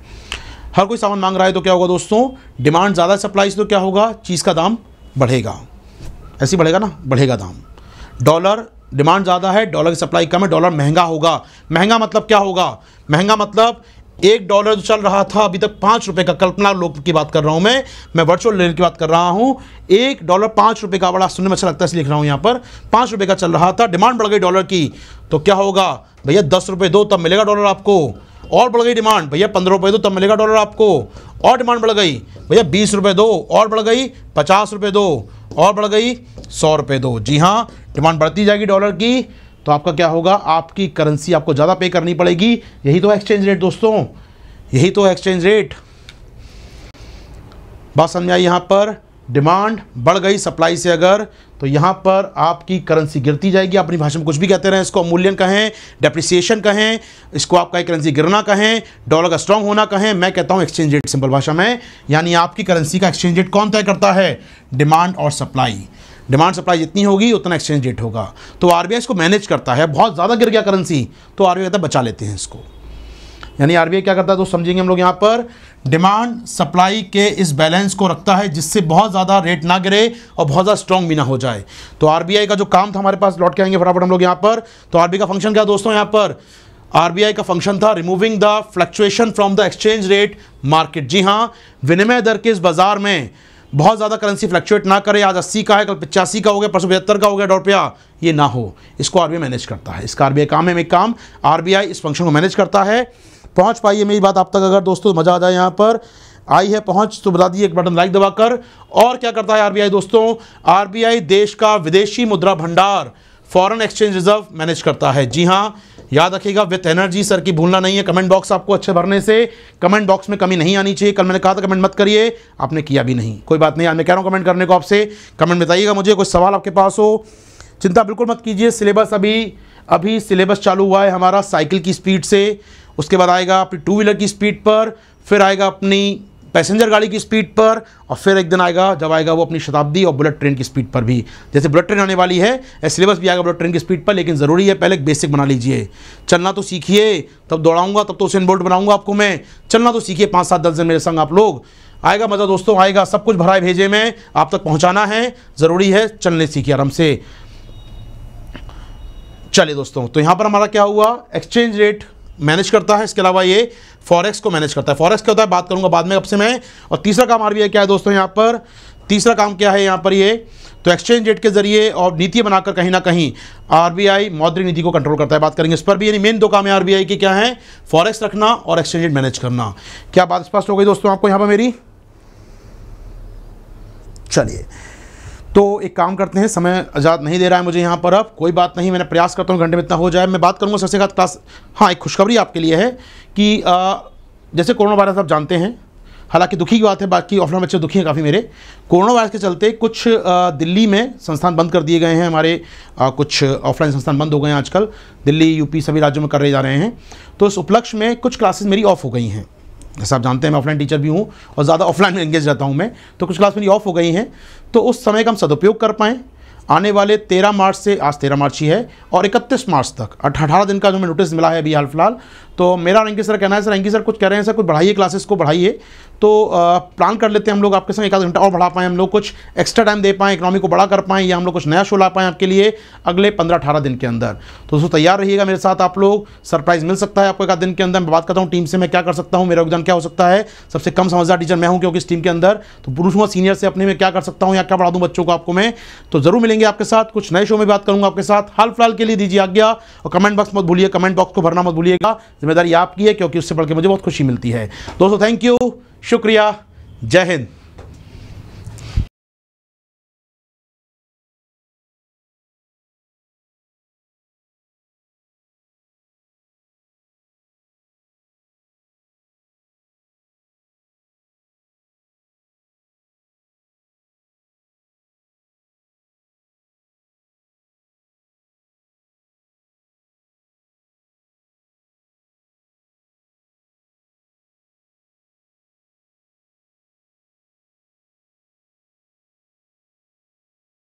हर कोई सामान मांग रहा है तो क्या होगा दोस्तों डिमांड ज़्यादा सप्लाई से तो क्या होगा चीज़ का दाम बढ़ेगा ऐसे बढ़ेगा ना बढ़ेगा दाम डॉलर डिमांड ज़्यादा है डॉलर की सप्लाई कम है डॉलर महंगा होगा महंगा मतलब क्या होगा महंगा मतलब एक डॉलर जो चल रहा था अभी तक पाँच रुपये का कल्पना लोग की बात कर रहा हूँ मैं मैं वर्चुअल लेवल की बात कर रहा हूँ एक डॉलर पाँच रुपये का बड़ा सुनने में अच्छा लगता है इसलिए लिख रहा हूँ यहाँ पर पाँच रुपये का चल रहा था डिमांड बढ़ गई डॉलर की तो क्या होगा भैया दस रुपये दो तब मिलेगा डॉलर आपको और बढ़ गई डिमांड भैया पंद्रह रुपये दो तब मिलेगा डॉलर आपको और डिमांड बढ़ गई भैया बीस रुपये दो और बढ़ गई पचास रुपये दो और बढ़ गई सौ रुपये दो जी हाँ डिमांड बढ़ती जाएगी डॉलर की तो आपका क्या होगा आपकी करेंसी आपको ज़्यादा पे करनी पड़ेगी यही तो एक्सचेंज रेट दोस्तों यही तो एक्सचेंज रेट बात समझ आई यहाँ पर डिमांड बढ़ गई सप्लाई से अगर तो यहाँ पर आपकी करेंसी गिरती जाएगी अपनी भाषा में कुछ भी कहते रहें इसको अमूल्यन कहें डेप्रिसिएशन कहें इसको आपका करेंसी गिरना कहें डॉलर का स्ट्रांग होना कहें मैं कहता हूँ एक्सचेंज रेट सिंपल भाषा में यानी आपकी करेंसी का एक्सचेंज रेट कौन तय करता है डिमांड और सप्लाई डिमांड सप्लाई जितनी होगी उतना एक्सचेंज रेट होगा तो आर इसको मैनेज करता है बहुत ज़्यादा गिर गया करेंसी तो आर कहता है बचा लेते हैं इसको यानी आर क्या करता है तो समझेंगे हम लोग यहाँ पर डिमांड सप्लाई के इस बैलेंस को रखता है जिससे बहुत ज़्यादा रेट ना गिरे और बहुत ज़्यादा स्ट्रॉन्ग भी ना हो जाए तो आर का जो काम था हमारे पास लौट के आएंगे फटाफट हम लोग यहाँ पर तो आर का फंक्शन क्या दोस्तों यहाँ पर आर का फंक्शन था removing the fluctuation from the exchange rate market जी हाँ विनिमय दर के इस बाज़ार में बहुत ज़्यादा करेंसी फ्लक्चुएट ना करे आज अस्सी का है कल पचासी का हो गया परसों पचहत्तर का हो गया डॉलर ये ना हो इसको आर मैनेज करता है इसका आर काम है मेरे काम आर इस फंक्शन को मैनेज करता है पहुंच पाई है मेरी बात आप तक अगर दोस्तों मज़ा आ जाए यहाँ पर आई है पहुंच तो बता दिए एक बटन लाइक दबाकर और क्या करता है आरबीआई दोस्तों आरबीआई देश का विदेशी मुद्रा भंडार फॉरेन एक्सचेंज रिजर्व मैनेज करता है जी हां याद रखिएगा विथ एनर्जी सर की भूलना नहीं है कमेंट बॉक्स आपको अच्छे भरने से कमेंट बॉक्स में कमी नहीं आनी चाहिए कल मैंने कहा था कमेंट मत करिए आपने किया भी नहीं कोई बात नहीं आज मैं कह रहा हूँ कमेंट करने को आपसे कमेंट बताइएगा मुझे कुछ सवाल आपके पास हो चिंता बिल्कुल मत कीजिए सिलेबस अभी अभी सिलेबस चालू हुआ है हमारा साइकिल की स्पीड से उसके बाद आएगा अपनी टू व्हीलर की स्पीड पर फिर आएगा अपनी पैसेंजर गाड़ी की स्पीड पर और फिर एक दिन आएगा जब आएगा वो अपनी शताब्दी और बुलेट ट्रेन की स्पीड पर भी जैसे बुलेट ट्रेन आने वाली है सिलेबस भी आएगा बुलेट ट्रेन की स्पीड पर लेकिन ज़रूरी है पहले बेसिक बना लीजिए चलना तो सीखिए तब दौड़ाऊंगा तब तो उसे बोर्ड बनाऊंगा आपको मैं चलना तो सीखिए पाँच सात दस दिन मेरे संग आप लोग आएगा मज़ा दोस्तों आएगा सब कुछ भराए भेजे में आप तक पहुँचाना है ज़रूरी है चलने सीखिए आराम से चलिए दोस्तों तो यहाँ पर हमारा क्या हुआ एक्सचेंज रेट मैनेज करता है इसके अलावा ये फॉरेक्स को मैनेज करता है फॉरेक्स क्या होता है बात करूंगा बाद में अब से मैं और तीसरा काम आरबीआई क्या है दोस्तों यहाँ पर तीसरा काम क्या है यहाँ पर ये तो एक्सचेंज रेट के जरिए और नीति बनाकर कहीं ना कहीं आरबीआई मौद्रिक नीति को कंट्रोल करता है बात करेंगे इस पर भी यानी मेन दो काम है आरबीआई के क्या है फॉरेक्स रखना और एक्सचेंज रेट मैनेज करना क्या बात स्पष्ट हो गई दोस्तों आपको यहाँ पर मेरी चलिए तो एक काम करते हैं समय आज़ाद नहीं दे रहा है मुझे यहाँ पर अब कोई बात नहीं मैंने प्रयास करता हूँ घंटे में इतना हो जाए मैं बात करूँगा सबसे खास क्लास हाँ एक खुशखबरी आपके लिए है कि आ, जैसे कोरोना वायरस आप जानते हैं हालांकि दुखी की बात है बाकी ऑफलाइन बच्चे दुखी हैं काफ़ी मेरे कोरोना वायरस के चलते कुछ दिल्ली में संस्थान बंद कर दिए गए हैं हमारे कुछ ऑफलाइन संस्थान बंद हो गए हैं आजकल दिल्ली यूपी सभी राज्यों में कर रहे जा रहे हैं तो इस उपलक्ष्य में कुछ क्लासेस मेरी ऑफ हो गई हैं जैसा आप जानते हैं मैं ऑफलाइन टीचर भी हूँ और ज़्यादा ऑफलाइन में एंगेज रहता हूँ मैं तो कुछ क्लास मेरी ऑफ हो गई हैं तो उस समय का हम सदुपयोग कर पाएँ आने वाले तेरह मार्च से आज तेरह मार्च ही है और इकतीस मार्च तक अठारह दिन का जो मैं नोटिस मिला है अभी हाल फिलहाल तो मेरा रंकी सर कहना है सर रंकी सर कुछ कह रहे हैं सर कुछ बढ़ाइए क्लासेस को बढ़ाइए तो प्लान कर लेते हैं हम लोग आपके साथ एक आधा घंटा और बढ़ा पाएँ हम लोग कुछ एक्स्ट्रा टाइम दे पाएँ इकोनॉमी को बड़ा कर पाएँ या हम लोग कुछ नया शो ला पाएँ आपके लिए अगले पंद्रह अठारह दिन के अंदर तो दोस्तों तैयार रहिएगा मेरे साथ आप लोग सरप्राइज मिल सकता है आपको एक दिन के अंदर मैं बात करता हूँ टीम से मैं क्या कर सकता हूँ मेरा योगदान क्या हो सकता है सबसे कम समझदार टीचर मैं हूँ क्योंकि इस टीम के अंदर तो हुआ सीनियर से अपने में क्या कर सकता हूँ या क्या पढ़ा दूँ बच्चों को आपको मैं तो ज़रूर मिलेंगे आपके साथ कुछ नए शो में बात करूँगा आपके साथ हाल फिलहाल के लिए दीजिए आज्ञा और कमेंट बॉक्स मत भूलिए कमेंट बॉक्स को भरना मत भूलिएगा जिम्मेदारी आपकी है क्योंकि उससे बढ़ मुझे बहुत खुशी मिलती है दोस्तों थैंक यू शुक्रिया जय हिंद